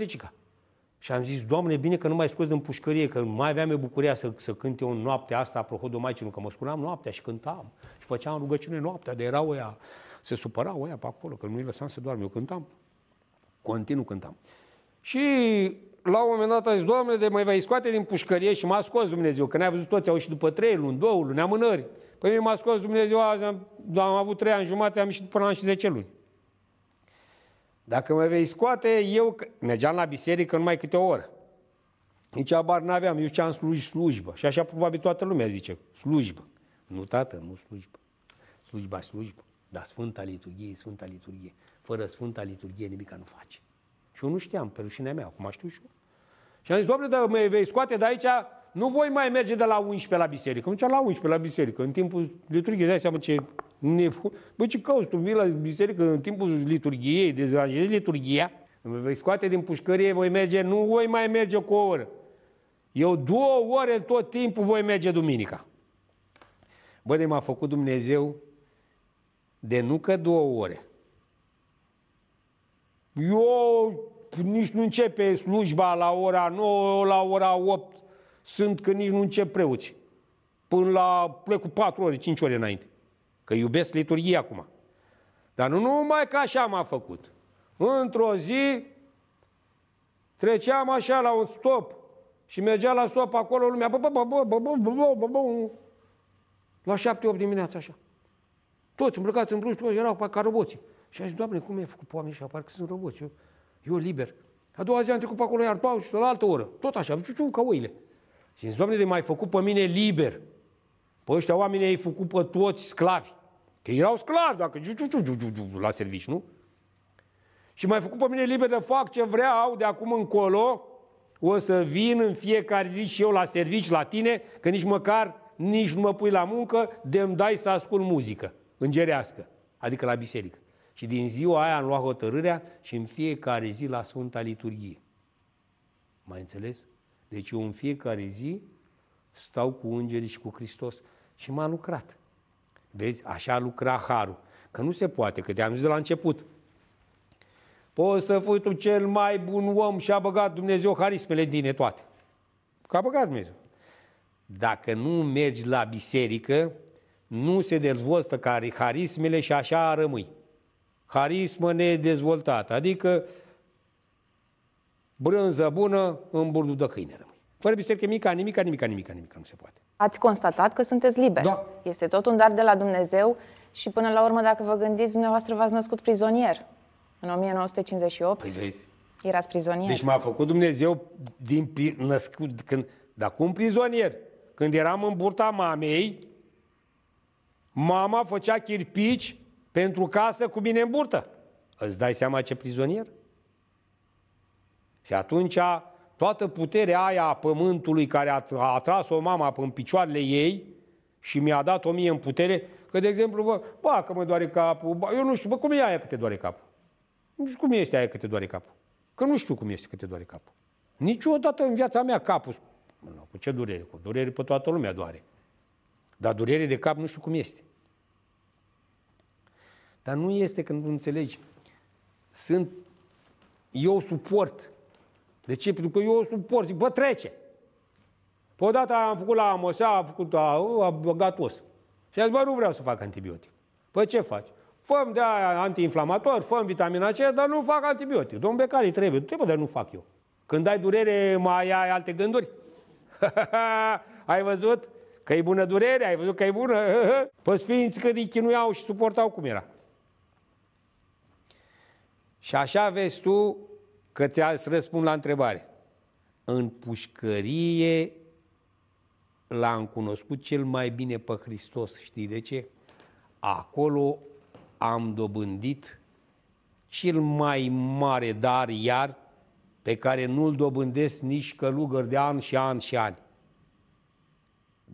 Și am zis, Doamne, bine că nu mai scos din pușcărie, că mai aveam eu bucuria să, să cânt eu noaptea asta, de Maicii, că mă spuneam noaptea și cântam. Și făceam rugăciune noaptea, de erau ăia, se supărau ăia pe acolo, că nu-i lăsam să doarmă. Eu cântam, continuu cântam. Și la un moment dat a zis, Doamne, de mai vei scoate din pușcărie și m-a scos Dumnezeu, că ne-a văzut toți, au și după trei luni, două luni, amânări. Păi mi a scos Dumnezeu, azi am, am avut trei ani jumate, am ieșit până la și zece luni. Dacă mă vei scoate, eu mergeam la biserică numai câte o oră. Nici abar n-aveam, eu am sluj, slujbă. Și așa probabil toată lumea zice, slujbă. Nu, tată, nu slujbă. Slujba, slujbă. Dar Sfânta Liturghie Sfânta Liturghie. Fără Sfânta Liturghie nimica nu face. Și eu nu știam, pe rușinea mea, acum știu și eu. Și am zis, doamne, dar mă vei scoate de aici, nu voi mai merge de la 11 la biserică. Nu la 11 la biserică, în timpul liturgiei, dai seama ce nebun. Bă, ce cauți, tu vii la biserică în timpul liturgiei, dezranjezi liturghia, mă vei scoate din pușcărie, voi merge, nu voi mai merge cu o oră. Eu două ore tot timpul voi merge duminica. Bă, de m-a făcut Dumnezeu de nu două ore. Eu nici nu începe slujba la ora 9, la ora 8, sunt că nici nu încep preoți. Până la plec cu 4 ore, 5 ore înainte. Că iubesc liturghia acum. Dar nu numai că așa m-a făcut. Într-o zi treceam așa la un stop și mergea la stop acolo lumea, bă, bă, bă, bă, bă, bă, bă, bă, bă, bă. la 7-8 dimineața așa. Toți îmbrăcați în bluși, toți erau ca roboții. Și a zis, Doamne, cum ai făcut pe oameni și apar că sunt roboți? Eu eu liber. A doua zi am trecut pe acolo, iar pau și la altă oră. Tot așa, ciuciu, ca oile. Și zice, Doamne, de mai făcut pe mine liber. Pe ăștia oameni ei făcut pe toți sclavi. Că erau sclavi, dacă giu, giu, giu, la servici, nu? Și mai făcut pe mine liber de fac ce vreau de acum încolo, o să vin în fiecare zi și eu la servici la tine, că nici măcar nici nu mă pui la muncă, de mi dai să ascult muzică îngerească, adică la biserică. Și din ziua aia am luat hotărârea și în fiecare zi la Sfânta Liturghie. Mai înțeles? Deci eu în fiecare zi stau cu îngerii și cu Hristos și m-a lucrat. Vezi, așa lucra Harul. Că nu se poate, că te-am zis de la început. Poți să fii tu cel mai bun om și a băgat Dumnezeu harismele din tine toate. Că a băgat Dumnezeu. Dacă nu mergi la biserică, nu se dezvoltă harismele și așa rămâi carismă nedezvoltată, adică brânză bună în burdul de câine rămâi. Fără biserică mica, nimica, nimica, nimica, nimica nu se poate. Ați constatat că sunteți liberi. Da. Este tot un dar de la Dumnezeu și până la urmă, dacă vă gândiți, dumneavoastră v-ați născut prizonier în 1958. Păi vezi. Erați prizonier. Deci m-a făcut Dumnezeu din născut, când, dar cum prizonier? Când eram în burta mamei, mama făcea chirpici pentru casă cu bine în burtă. Îți dai seama ce prizonier? Și atunci toată puterea aia a pământului care a, a atras-o mama în picioarele ei și mi-a dat-o mie în putere, că de exemplu, bă, bă că mă doare capul, bă, eu nu știu, bă, cum e aia că te doare capul? Nu știu cum este aia că te doare capul. Că nu știu cum este că te doare capul. Niciodată în viața mea capul. Nu, cu ce durere? Cu durere pe toată lumea doare. Dar durere de cap nu știu cum este. Dar nu este când nu înțelegi. Sunt, eu suport. De ce? Pentru că eu suport. Bă, trece. Pe odată am făcut la amosea, a făcut a, a băgat os. Și a zis, bă, nu vreau să fac antibiotic. Păi ce faci? Făm de aia antiinflamator, făm vitamina C, dar nu fac antibiotic. Domnul Becali trebuie. Trebuie, dar nu fac eu. Când ai durere, mai ai alte gânduri? ai văzut? Că e bună durere, ai văzut că e bună? Păi sfinți că îi chinuiau și suportau cum era. Și așa vezi tu că ți-ați răspund la întrebare. În pușcărie l-am cunoscut cel mai bine pe Hristos, știi de ce? Acolo am dobândit cel mai mare dar iar pe care nu-l dobândesc nici călugări de ani și ani și ani.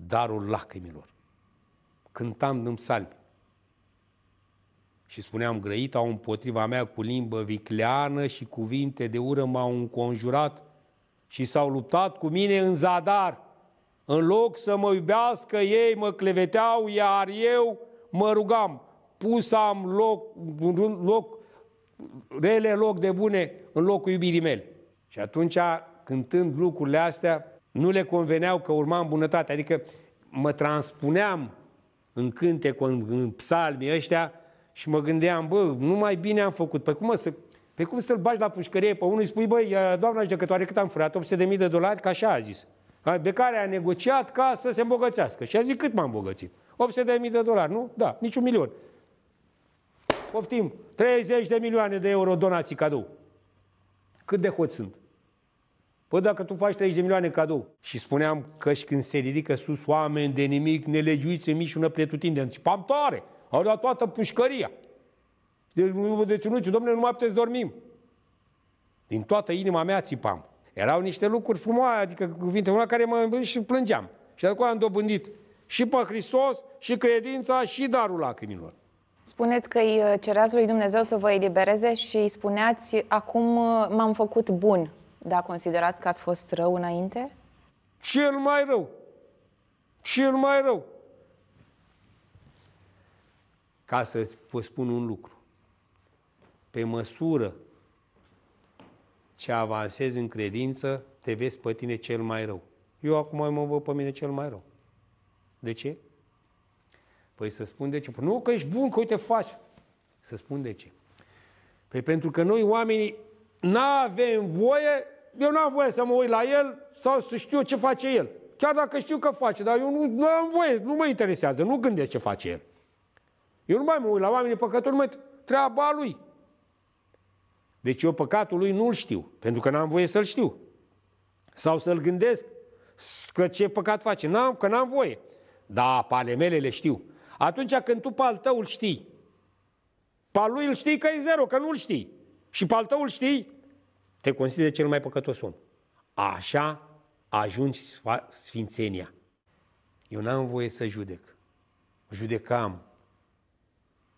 Darul lacrimilor. Cântam în psalmi și spuneam grăit, au împotriva mea cu limbă vicleană și cuvinte de ură m-au înconjurat și s-au luptat cu mine în zadar. În loc să mă iubească, ei mă cleveteau, iar eu mă rugam. Pus am loc, loc, rele loc de bune în locul iubirii mele. Și atunci, cântând lucrurile astea, nu le conveneau că urmam bunătate, Adică mă transpuneam în cânte, în psalmii ăștia, și mă gândeam, bă, nu mai bine am făcut. Păi cum, mă, să, pe cum să-l bagi la pușcărie pe unul îi spui, băi, doamna judecătoare, cât am furat? 800.000 de dolari? ca așa a zis. Pe care a negociat ca să se îmbogățească. Și a zis, cât m-am îmbogățit? 800.000 de dolari, nu? Da, nici un milion. Poftim, 30 de milioane de euro donații cadou. Cât de hoți sunt? Păi dacă tu faci 30 de milioane cadou. Și spuneam că și când se ridică sus oameni de nimic, nelegiuiți, mici, ună pretutindenți. Pam tare! Au dat toată pușcăria. Deci, deci nu domnule, nu mai puteți dormim. Din toată inima mea țipam. Erau niște lucruri frumoase, adică cuvinte una care mă și plângeam. Și de acolo am dobândit și pe Hristos, și credința, și darul lacrimilor. Spuneți că îi cereați lui Dumnezeu să vă elibereze și îi spuneați, acum uh, m-am făcut bun. Da, considerați că ați fost rău înainte? Cel mai rău. Cel mai rău. Ca să vă spun un lucru. Pe măsură ce avansezi în credință, te vezi pe tine cel mai rău. Eu acum mă văd pe mine cel mai rău. De ce? Păi să spun de ce. Păi nu că ești bun, că uite faci. Să spun de ce. Păi pentru că noi oamenii nu avem voie, eu nu am voie să mă uit la el sau să știu ce face el. Chiar dacă știu că face, dar eu nu, nu am voie, nu mă interesează, nu gândesc ce face el. Eu nu mai mă uit la oamenii păcători, mă, treaba lui. Deci eu păcatul lui nu-l știu, pentru că n-am voie să-l știu. Sau să-l gândesc, că ce păcat face, n-am, că n-am voie. Da, pe ale mele le știu. Atunci când tu pe al tău îl știi, pe al lui îl știi că e zero, că nu-l știi. Și pe al tău îl știi, te consider cel mai păcătos om. Așa ajungi sfințenia. Eu n-am voie să judec. Judecam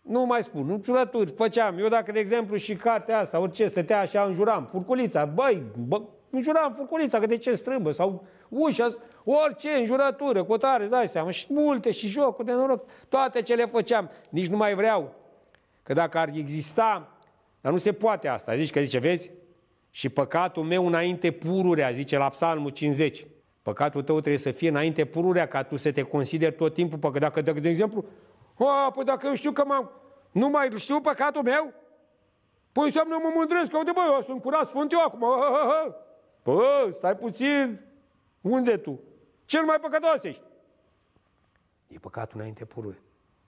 nu mai spun, nu jurături, făceam. Eu dacă, de exemplu, și cartea asta, orice, stătea așa, înjuram, furculița, băi, bă, înjuram furculița, că de ce strâmbă, sau ușa, orice, înjurătură, cotare, dai seama, și multe, și jocul de noroc, toate ce le făceam. Nici nu mai vreau, că dacă ar exista, dar nu se poate asta, zici că zice, vezi, și păcatul meu înainte pururea, zice la psalmul 50. Păcatul tău trebuie să fie înainte pururea ca tu să te consideri tot timpul, că dacă, de, de exemplu, o, păi dacă eu știu că m-am... Nu mai știu păcatul meu? Păi înseamnă mă mândresc, că uite, bă, eu sunt curat sfânt eu acum. Bă, stai puțin. Unde tu? Cel mai păcătos ești. E păcatul înainte purului.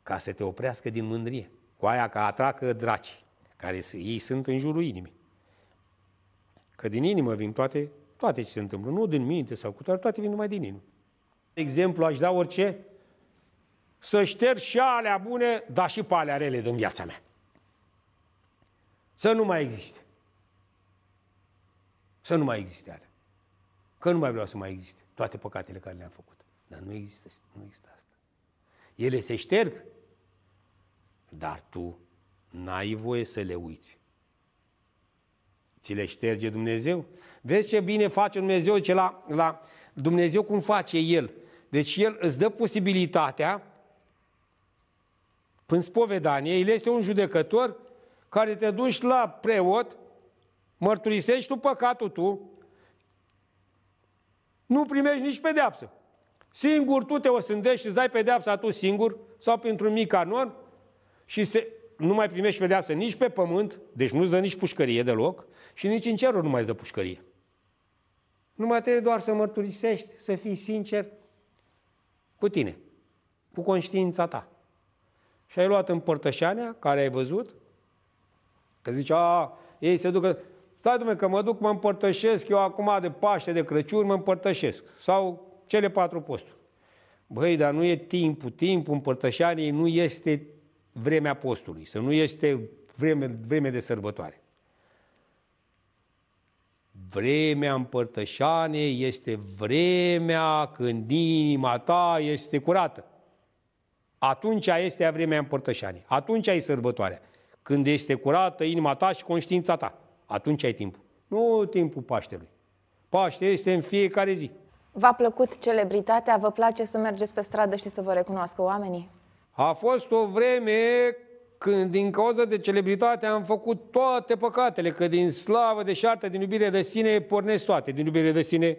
Ca să te oprească din mândrie. Cu aia că atracă draci, care ei sunt în jurul inimii. Că din inimă vin toate, toate ce se întâmplă. Nu din minte sau cu toate, toate vin numai din inimă. Exemplu, aș da orice să șterg și alea bune, dar și pe alea rele din viața mea. Să nu mai existe. Să nu mai existe alea. Că nu mai vreau să mai existe toate păcatele care le-am făcut. Dar nu există, nu există asta. Ele se șterg, dar tu n-ai voie să le uiți. Ți le șterge Dumnezeu? Vezi ce bine face Dumnezeu, ce la, la Dumnezeu cum face El. Deci El îți dă posibilitatea în spovedanie, el este un judecător care te duci la preot, mărturisești tu păcatul tu, nu primești nici pedeapsă. Singur tu te osândești și îți dai pedeapsa tu singur sau printr-un mic canon și se, nu mai primești pedeapsă nici pe pământ, deci nu-ți dă nici pușcărie deloc și nici în cerul nu mai dă pușcărie. Nu mai trebuie doar să mărturisești, să fii sincer cu tine, cu conștiința ta. Și ai luat împărtășania care ai văzut? Că zice, a, ei se ducă, stai dumne că mă duc, mă împărtășesc eu acum de Paște, de Crăciun, mă împărtășesc. Sau cele patru posturi. Băi, dar nu e timpul, timpul împărtășaniei nu este vremea postului, să nu este vreme, vreme de sărbătoare. Vremea împărtășaniei este vremea când inima ta este curată. Atunci este vremea împărtășanii, atunci ai sărbătoarea. Când este curată inima ta și conștiința ta, atunci ai timpul. Nu timpul Paștelui. Paște este în fiecare zi. V-a plăcut celebritatea? Vă place să mergeți pe stradă și să vă recunoască oamenii? A fost o vreme când din cauza de celebritate am făcut toate păcatele, că din slavă, de șartă, din iubire de sine pornesc toate, din iubire de sine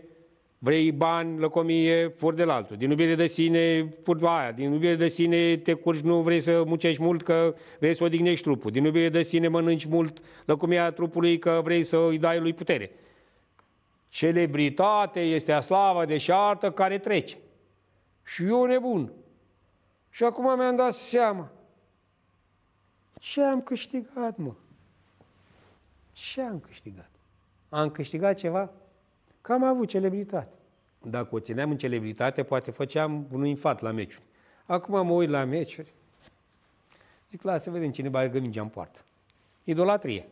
Vrei bani, lăcomie, fur de la altul. Din iubire de sine, fur aia. Din iubire de sine te curgi, nu vrei să muncești mult că vrei să odihnești trupul. Din iubire de sine mănânci mult lăcomia trupului că vrei să îi dai lui putere. Celebritate este a slavă șartă care trece. Și eu nebun. Și acum mi-am dat seama. Ce am câștigat, mă? Ce am câștigat? Am câștigat ceva? Că am avut celebritate. Dacă o țineam în celebritate, poate făceam un infat la meciuri. Acum mă uit la meciuri, zic, la să vedem cine bagă mingea în poartă. Idolatrie.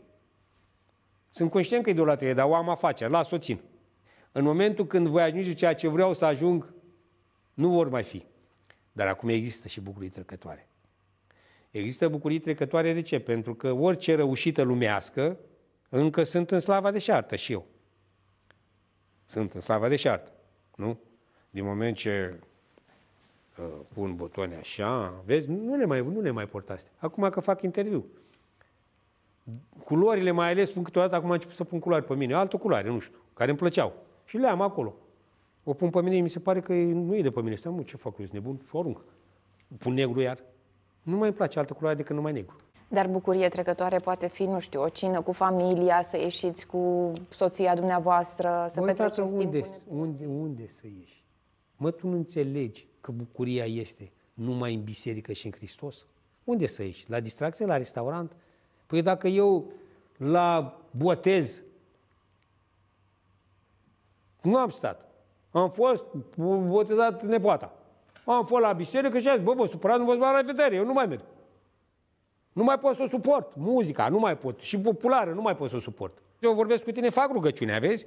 Sunt conștient că idolatrie, dar o am afaceri, las o țin. În momentul când voi ajunge ceea ce vreau să ajung, nu vor mai fi. Dar acum există și bucurii trecătoare. Există bucurii trecătoare de ce? Pentru că orice reușită lumească, încă sunt în slava deșartă și eu sunt în slava deșartă, nu? Din moment ce uh, pun butoane așa, vezi, nu le mai, nu le mai port astea. Acum că fac interviu. Culorile mai ales spun câteodată, acum am început să pun culoare pe mine, altă culoare, nu știu, care îmi plăceau. Și le am acolo. O pun pe mine, mi se pare că nu e de pe mine. Stai, mă, ce fac eu, sunt nebun? Și o arunc. Pun negru iar. Nu mai îmi place altă culoare decât numai negru. Dar bucurie trecătoare poate fi, nu știu, o cină cu familia, să ieșiți cu soția dumneavoastră, să petreceți tată, unde, unde, unde să ieși? Mă, tu nu înțelegi că bucuria este numai în biserică și în Hristos? Unde să ieși? La distracție, la restaurant? Păi dacă eu la botez nu am stat. Am fost botezat nepoata. Am fost la biserică și a zis, bă, vă supărați, nu vă la revedere, eu nu mai merg. Nu mai pot să o suport. Muzica, nu mai pot. Și populară, nu mai pot să o suport. Eu vorbesc cu tine, fac rugăciunea, vezi?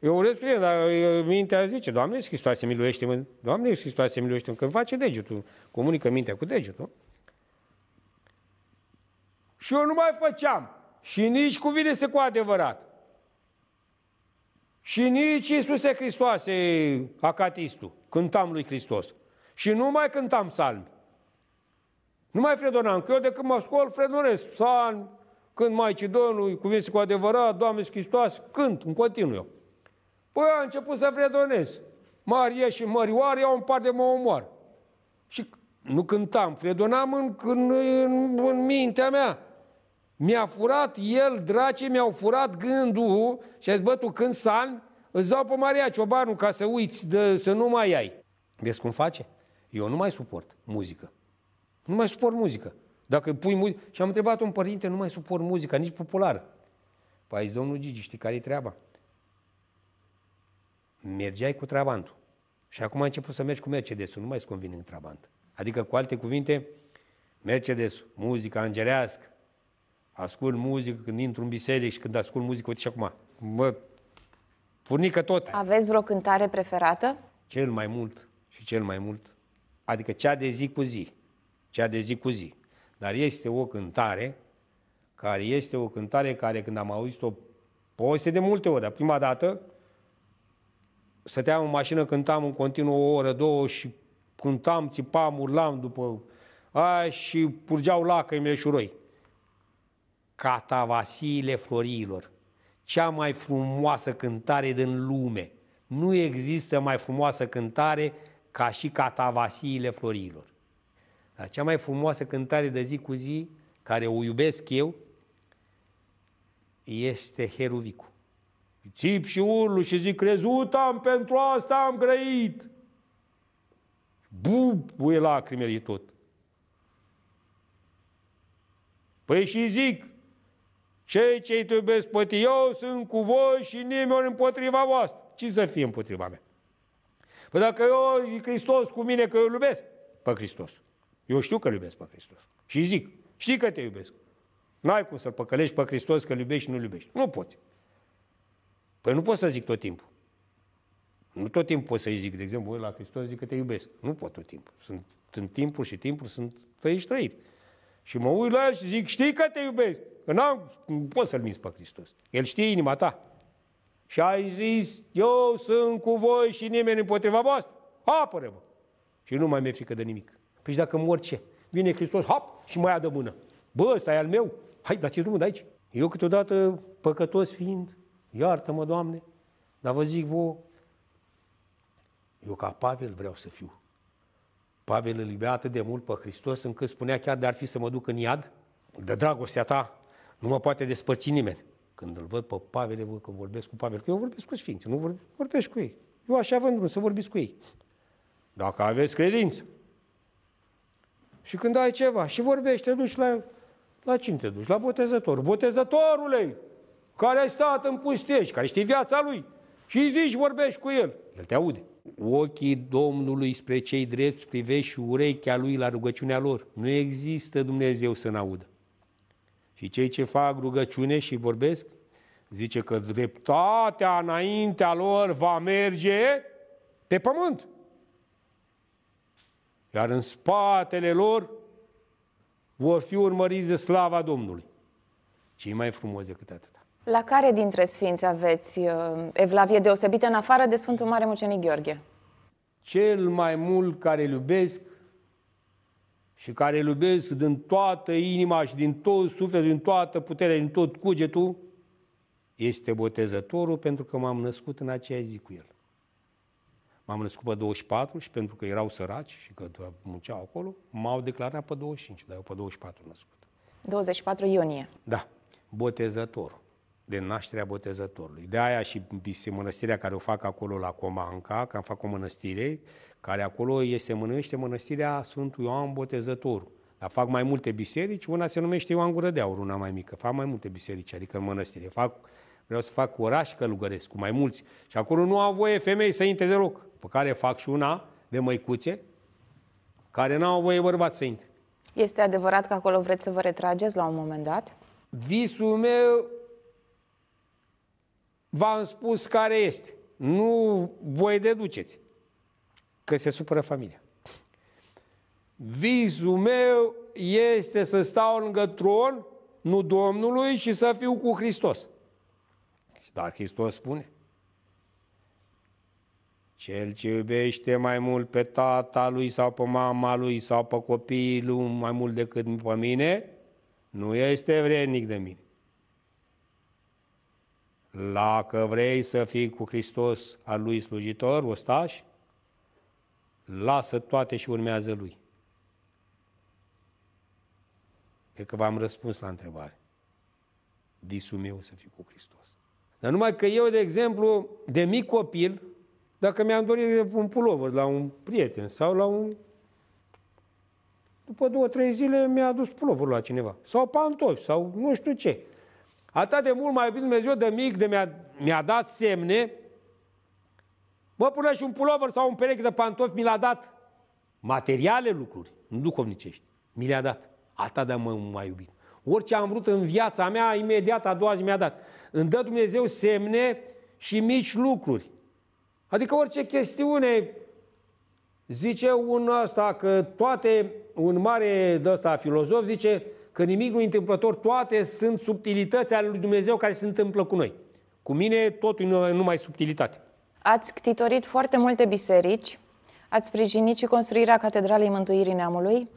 Eu vorbesc cu tine, dar mintea zice, Doamne Hristoase, miluiește-mă, Doamne Hristoase, miluiește-mă, când face degetul, comunică mintea cu degetul. Și eu nu mai făceam. Și nici vine se cu adevărat. Și nici Iisuse Hristoase, acatistul, cântam lui Hristos. Și nu mai cântam salmi. Nu mai fredonam, că eu de când mă scol, fredonesc San, când Maicii Domnului, cuvinte cu adevărat, Doamne Schistoase, cânt în continuu. Păi a început să fredonesc. Marie și mărioare, iau par de mă omoar. Și nu cântam, fredonam în, în, în, în mintea mea. Mi-a furat el, dracii mi-au furat gândul și a zis, bă, tu când san, îți dau pe Maria Ciobanu ca să uiți, de, să nu mai ai. Vezi cum face? Eu nu mai suport muzică. Nu mai suport muzică. Dacă pui muzică... Și am întrebat un părinte, nu mai suport muzica, nici popular. Păi zice, domnul Gigi, știi care e treaba? Mergeai cu trabantul. Și acum ai început să mergi cu Mercedesul, nu mai îți convine în trabant. Adică, cu alte cuvinte, Mercedes, muzica îngerească, ascult muzică când intru în biserică și când ascult muzică, uite și acum, mă, furnică tot. Aveți vreo cântare preferată? Cel mai mult și cel mai mult, adică cea de zi cu zi cea de zi cu zi. Dar este o cântare care este o cântare care când am auzit-o poste de multe ori, dar prima dată stăteam în mașină, cântam în continuu o oră, două și cântam, țipam, urlam după aia și purgeau lacrimile și uroi. Catavasiile florilor, cea mai frumoasă cântare din lume. Nu există mai frumoasă cântare ca și catavasiile florilor. Dar cea mai frumoasă cântare de zi cu zi, care o iubesc eu, este Heruvicu. Țip și urlu și zic, crezut am, pentru asta am grăit. Bubuie lacrimile de tot. Păi și zic, cei ce te iubesc pe tine, eu sunt cu voi și nimeni împotriva voastră. Ce să fie împotriva mea? Păi dacă eu, e Hristos cu mine, că eu îl iubesc pe Hristos. Eu știu că iubesc pe Hristos. Și zic, știi că te iubesc. N-ai cum să-L păcălești pe Hristos că iubești și nu iubești. Nu poți. Păi nu pot să zic tot timpul. Nu tot timpul pot să-i zic, de exemplu, la Hristos zic că te iubesc. Nu pot tot timpul. Sunt, sunt timpul și timpul sunt trăiți trăiri. Și mă uit la el și zic, știi că te iubesc. Că n-am, nu pot să-L minți pe Hristos. El știe inima ta. Și ai zis, eu sunt cu voi și nimeni împotriva voastră. Apără-mă! Și nu mai mi-e frică de nimic. Păi și dacă mor ce? Vine Hristos, hop, și mai ia de mână. Bă, ăsta e al meu. Hai, dar ce drumul de aici? Eu câteodată, păcătos fiind, iartă-mă, Doamne, dar vă zic vouă, eu ca Pavel vreau să fiu. Pavel îl iubea atât de mult pe Hristos încât spunea chiar de ar fi să mă duc în iad, de dragostea ta nu mă poate despărți nimeni. Când îl văd pe Pavel, bă, când vorbesc cu Pavel, că eu vorbesc cu Sfinții, nu vorbesc, vorbesc cu ei. Eu așa vă să vorbiți cu ei. Dacă aveți credință. Și când ai ceva și vorbești, te duci la... La cine te duci? La botezător. Botezătorule, care ai stat în și care știi viața lui. Și zici, vorbești cu el. El te aude. Ochii Domnului spre cei drepți privești și urechea lui la rugăciunea lor. Nu există Dumnezeu să n-audă. Și cei ce fac rugăciune și vorbesc, zice că dreptatea înaintea lor va merge pe pământ. Iar în spatele lor vor fi urmăriți de slava Domnului. Ce e mai frumos decât atât. La care dintre sfinți aveți uh, evlavie deosebită în afară de Sfântul Mare Mucenic Gheorghe? Cel mai mult care îl iubesc și care îl iubesc din toată inima și din tot sufletul, din toată puterea, din tot cugetul, este botezătorul pentru că m-am născut în aceea zi cu el. M-am născut pe 24 și pentru că erau săraci și că munceau acolo, m-au declarat pe 25, dar eu pe 24 născut. 24 iunie. Da, botezător, de nașterea botezătorului. De aia și mănăstirea care o fac acolo la Comanca, că am fac o mănăstire, care acolo este mănăște mănăstirea Sfântul Ioan Botezătorul. Dar fac mai multe biserici, una se numește Ioan Gură de Aur, una mai mică. Fac mai multe biserici, adică în mănăstire. Fac vreau să fac oraș călugăresc cu mai mulți. Și acolo nu au voie femei să intre deloc. Pe care fac și una de măicuțe, care n-au voie bărbați să intre. Este adevărat că acolo vreți să vă retrageți la un moment dat? Visul meu v-am spus care este. Nu voi deduceți că se supără familia. Visul meu este să stau lângă tron, nu Domnului, și să fiu cu Hristos. Dar Hristos spune, cel ce iubește mai mult pe tata lui sau pe mama lui sau pe copiii lui mai mult decât pe mine, nu este vrednic de mine. La că vrei să fii cu Hristos al lui slujitor, ostaș, lasă toate și urmează lui. Cred că v-am răspuns la întrebare. Visul meu să fiu cu Hristos. Dar numai că eu, de exemplu, de mic copil, dacă mi-am dorit un pulover la un prieten sau la un... După două, trei zile mi-a adus puloverul la cineva. Sau pantofi, sau nu știu ce. Atât de mult mai bine Dumnezeu de mic, de mi-a, mi-a dat semne. Mă pune și un pulover sau un perechi de pantofi, mi l-a dat. Materiale lucruri, nu duhovnicești. Mi le-a dat. Atât de mult mai iubit. Orice am vrut în viața mea, imediat a doua zi mi-a dat. Îmi dă Dumnezeu semne și mici lucruri. Adică orice chestiune, zice un ăsta că toate, un mare de ăsta filozof zice că nimic nu întâmplător, toate sunt subtilități ale lui Dumnezeu care se întâmplă cu noi. Cu mine totul nu numai subtilitate. Ați ctitorit foarte multe biserici, ați sprijinit și construirea Catedralei Mântuirii Neamului.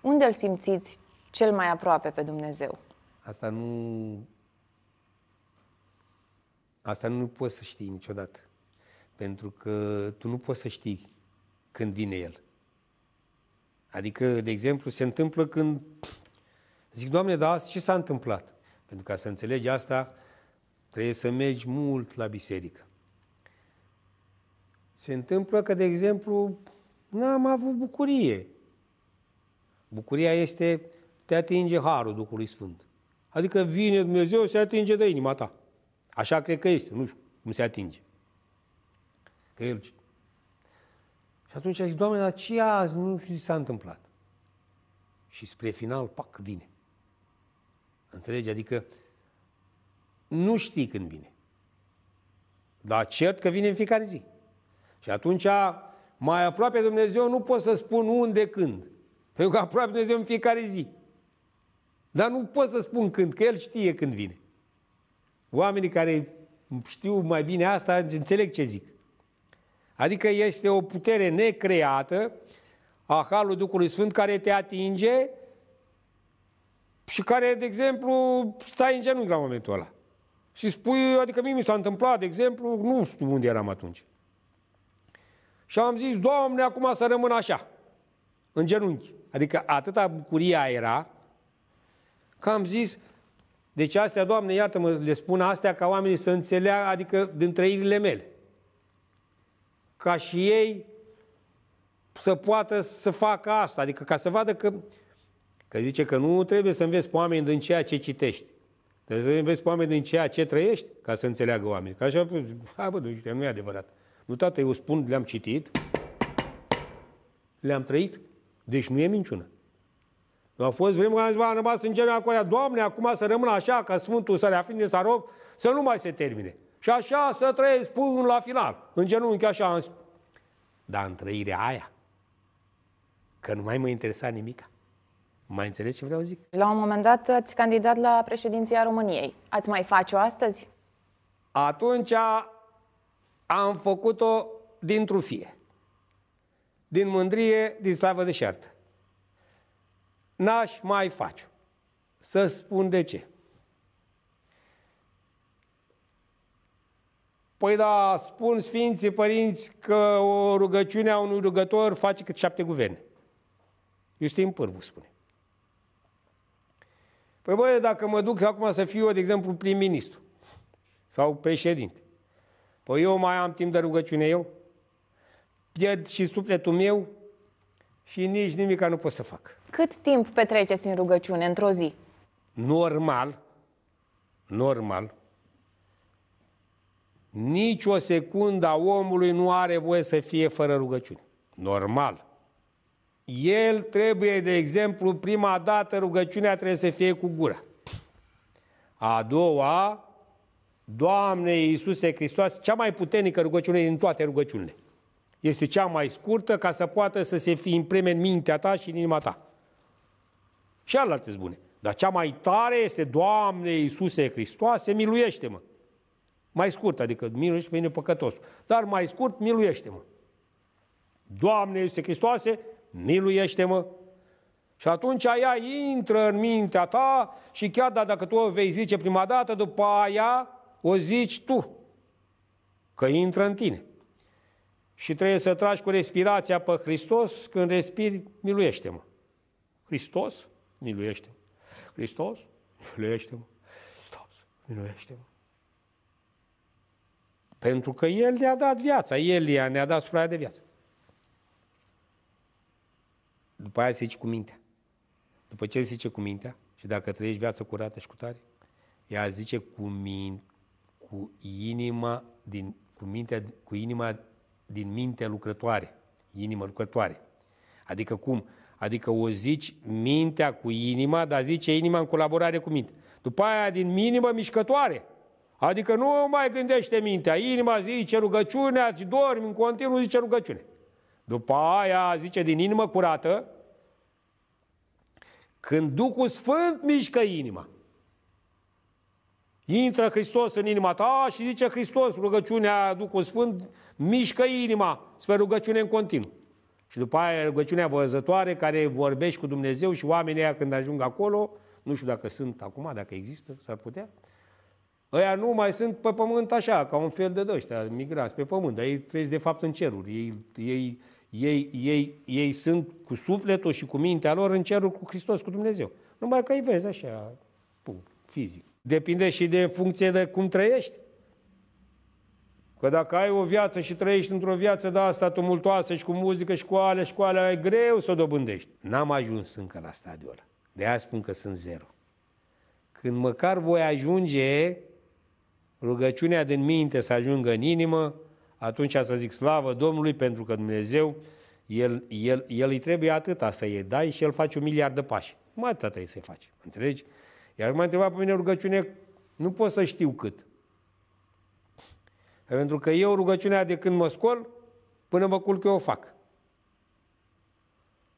Unde îl simțiți cel mai aproape pe Dumnezeu. Asta nu. Asta nu poți să știi niciodată. Pentru că tu nu poți să știi când vine El. Adică, de exemplu, se întâmplă când zic, Doamne, dar ce s-a întâmplat? Pentru ca să înțelegi asta, trebuie să mergi mult la biserică. Se întâmplă că, de exemplu, n-am avut bucurie. Bucuria este te atinge harul Duhului Sfânt. Adică vine Dumnezeu și se atinge de inima ta. Așa cred că este, nu știu cum se atinge. Că el... Și atunci a zis, Doamne, dar ce azi? Nu știu ce s-a întâmplat. Și spre final, pac, vine. Înțelegi? Adică nu știi când vine. Dar cert că vine în fiecare zi. Și atunci, mai aproape Dumnezeu nu pot să spun unde, când. Pentru că aproape Dumnezeu în fiecare zi. Dar nu pot să spun când, că el știe când vine. Oamenii care știu mai bine asta înțeleg ce zic. Adică este o putere necreată a halului, Duhului Sfânt care te atinge și care, de exemplu, stai în genunchi la momentul ăla. Și spui, adică mie mi s-a întâmplat, de exemplu, nu știu unde eram atunci. Și am zis, Doamne, acum să rămân așa, în genunchi. Adică atâta bucuria era că am zis, deci astea, Doamne, iată-mă, le spun astea ca oamenii să înțeleagă, adică din trăirile mele. Ca și ei să poată să facă asta, adică ca să vadă că, că zice că nu trebuie să înveți pe oameni din ceea ce citești. Trebuie să înveți pe oameni din ceea ce trăiești ca să înțeleagă oamenii. Ca așa, hai bă, nu, nu e adevărat. Nu, tată, eu spun, le-am citit, le-am trăit, deci nu e minciună. A fost vremea când am zis, am rămas în genul acolo, Doamne, acum să rămână așa, ca Sfântul să afinde din Sarov, să nu mai se termine. Și așa să trăiesc până la final, în genunchi așa. În... Dar în trăirea aia, că nu mai mă interesa nimic. Mai înțelegi ce vreau zic? La un moment dat ați candidat la președinția României. Ați mai face-o astăzi? Atunci am făcut-o dintr-o fie. Din mândrie, din slavă de șartă n-aș mai face. Să spun de ce. Păi da, spun Sfinții Părinți că o rugăciune a unui rugător face cât șapte guverne. Justin Pârbu spune. Păi băi, dacă mă duc acum să fiu eu, de exemplu, prim-ministru sau președinte, păi eu mai am timp de rugăciune eu? Pierd și sufletul meu și nici nimica nu pot să fac. Cât timp petreceți în rugăciune într-o zi? Normal, normal, nici o secundă a omului nu are voie să fie fără rugăciune. Normal. El trebuie, de exemplu, prima dată rugăciunea trebuie să fie cu gura. A doua, Doamne Iisuse Hristos, cea mai puternică rugăciune din toate rugăciunile. Este cea mai scurtă ca să poată să se fi impreme în mintea ta și în inima ta și alte bune. Dar cea mai tare este, Doamne Iisuse Hristoase, miluiește-mă. Mai scurt, adică miluiește pe mine păcătosul. Dar mai scurt, miluiește-mă. Doamne Iisuse Hristoase, miluiește-mă. Și atunci aia intră în mintea ta și chiar da, dacă tu o vei zice prima dată, după aia o zici tu, că intră în tine. Și trebuie să tragi cu respirația pe Hristos, când respiri, miluiește-mă. Hristos? miluiește-mă. Hristos, miluiește-mă. Hristos, miluiește-mă. Pentru că El ne-a dat viața, El ne-a dat suflarea de viață. După aia se zice cu mintea. După ce zice cu mintea, și dacă trăiești viață curată și cu tare, ea zice cu, min, cu inima din, cu, mintea, cu inima din minte lucrătoare, inimă lucrătoare. Adică cum? Adică o zici mintea cu inima, dar zice inima în colaborare cu minte. După aia din minimă mișcătoare. Adică nu mai gândește mintea. Inima zice rugăciunea, ci dormi în continuu, zice rugăciune. După aia zice din inimă curată, când Duhul Sfânt mișcă inima. Intră Hristos în inima ta și zice Hristos, rugăciunea Duhul Sfânt mișcă inima spre rugăciune în continuu. Și după aia rugăciunea văzătoare care vorbești cu Dumnezeu și oamenii aia când ajung acolo, nu știu dacă sunt acum, dacă există, s-ar putea, ăia nu mai sunt pe pământ așa, ca un fel de ăștia, migrați pe pământ, dar ei trăiesc de fapt în ceruri. Ei, ei, ei, ei, ei sunt cu sufletul și cu mintea lor în cerul cu Hristos, cu Dumnezeu. Numai că îi vezi așa, fizic. Depinde și de funcție de cum trăiești. Că dacă ai o viață și trăiești într-o viață de asta tumultoasă și cu muzică și cu alea și cu alea, e greu să o dobândești. N-am ajuns încă la stadiul ăla. De aia spun că sunt zero. Când măcar voi ajunge rugăciunea din minte să ajungă în inimă, atunci să zic slavă Domnului pentru că Dumnezeu, el, el, el îi trebuie atâta să-i dai și el face un miliard de pași. Mai atâta trebuie să-i faci, înțelegi? Iar m-a întrebat pe mine rugăciune, nu pot să știu cât. Pentru că eu rugăciunea de când mă scol, până mă culc eu o fac.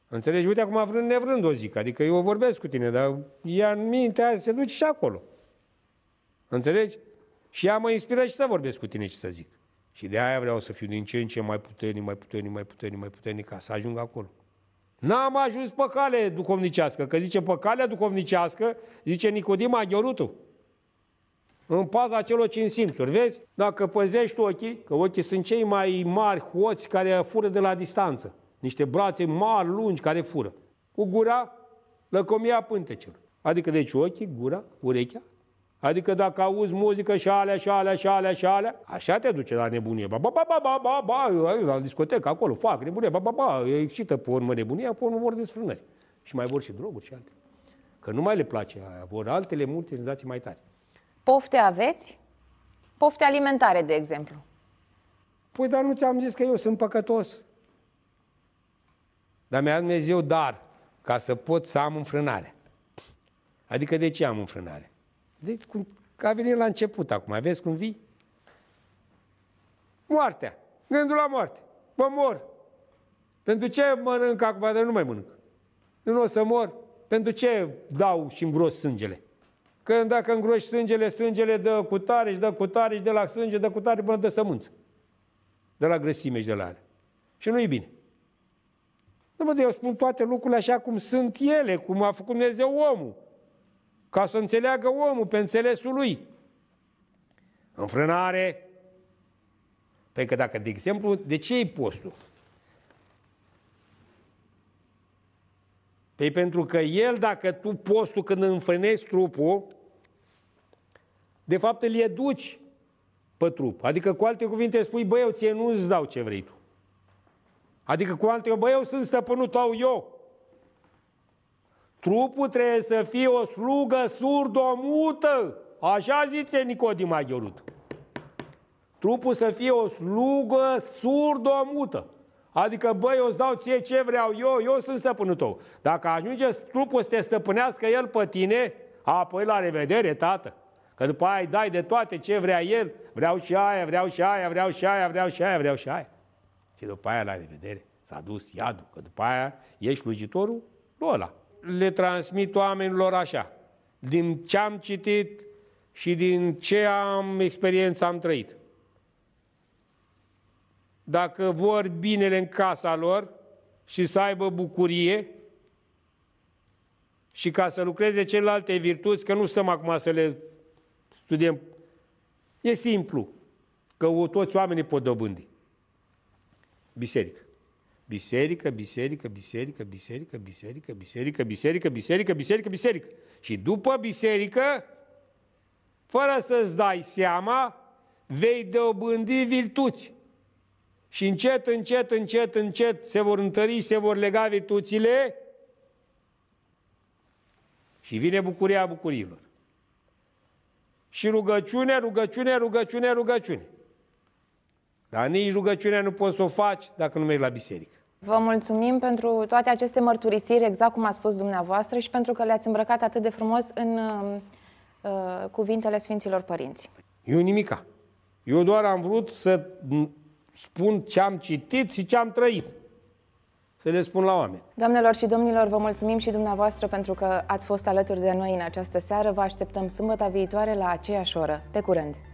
Înțelegi? Uite acum vrând nevrând o zic, adică eu vorbesc cu tine, dar ea în mintea se duce și acolo. Înțelegi? Și ea mă inspiră și să vorbesc cu tine și să zic. Și de aia vreau să fiu din ce în ce mai puternic, mai puternic, mai puternic, mai puternic, ca să ajung acolo. N-am ajuns pe cale duhovnicească, că zice pe calea duhovnicească, zice Nicodim Aghiorutu în paza celor cinci simțuri. Vezi, dacă păzești ochii, că ochii sunt cei mai mari hoți care fură de la distanță, niște brațe mari, lungi, care fură. Cu gura, lăcomia pântecelor. Adică, deci, ochii, gura, urechea. Adică dacă auzi muzică și alea, și alea, și alea, și alea, așa te duce la nebunie. Ba, ba, ba, ba, ba, ba, ba, la discotecă, acolo, fac nebunie, ba, ba, ba, excită pe urmă nebunia, pe urmă vor desfrânări. Și mai vor și droguri și altele. Că nu mai le place aia, vor altele multe senzații mai tari. Pofte aveți? Pofte alimentare, de exemplu. Păi, dar nu ți-am zis că eu sunt păcătos. Dar mi-a Dumnezeu dar ca să pot să am înfrânare. Adică de ce am înfrânare? Vezi cum, că a venit la început acum, vezi cum vii? Moartea, gândul la moarte, mă mor. Pentru ce mănânc acum, dar nu mai mănânc? Nu o să mor? Pentru ce dau și îngros sângele? Că dacă îngroși sângele, sângele dă cu tare și dă cu tare și de la sânge, dă cu tare până dă sămânță. De la grăsime și de la alea. Și nu e bine. Nu mă, eu spun toate lucrurile așa cum sunt ele, cum a făcut Dumnezeu omul. Ca să înțeleagă omul pe înțelesul lui. Înfrânare. Păi că dacă, de exemplu, de ce e postul? Păi pentru că el, dacă tu postul când înfrânezi trupul, de fapt îl educi pe trup. Adică cu alte cuvinte spui, băi, eu ție nu îți dau ce vrei tu. Adică cu alte, băi, eu sunt stăpânul tău eu. Trupul trebuie să fie o slugă surdomută. Așa zice Nicodim Aghiorut. Trupul să fie o slugă surdomută. Adică, băi, eu îți dau ție ce vreau eu, eu sunt stăpânul tău. Dacă ajunge trupul să te stăpânească el pe tine, apoi la revedere, tată. Că după aia îi dai de toate ce vrea el, vreau și aia, vreau și aia, vreau și aia, vreau și aia, vreau și aia. Și după aia, la revedere, s-a dus iadul, că după aia ești slujitorul lui ăla. Le transmit oamenilor așa, din ce am citit și din ce am experiență am trăit. Dacă vor binele în casa lor și să aibă bucurie, și ca să lucreze celelalte virtuți, că nu stăm acum să le studiem. E simplu, că toți oamenii pot dobândi. Biserică. Biserică, biserică, biserică, biserică, biserică, biserică, biserică, biserică, biserică, biserică. Și după biserică, fără să-ți dai seama, vei dobândi virtuți. Și încet, încet, încet, încet se vor întări se vor lega virtuțile și vine bucuria bucurilor și rugăciune, rugăciune, rugăciune, rugăciune. Dar nici rugăciunea nu poți să o faci dacă nu mergi la biserică. Vă mulțumim pentru toate aceste mărturisiri, exact cum a spus dumneavoastră, și pentru că le-ați îmbrăcat atât de frumos în uh, uh cuvintele Sfinților Părinți. Eu nimica. Eu doar am vrut să spun ce am citit și ce am trăit să le spun la oameni. Doamnelor și domnilor, vă mulțumim și dumneavoastră pentru că ați fost alături de noi în această seară. Vă așteptăm sâmbătă viitoare la aceeași oră. Pe curând!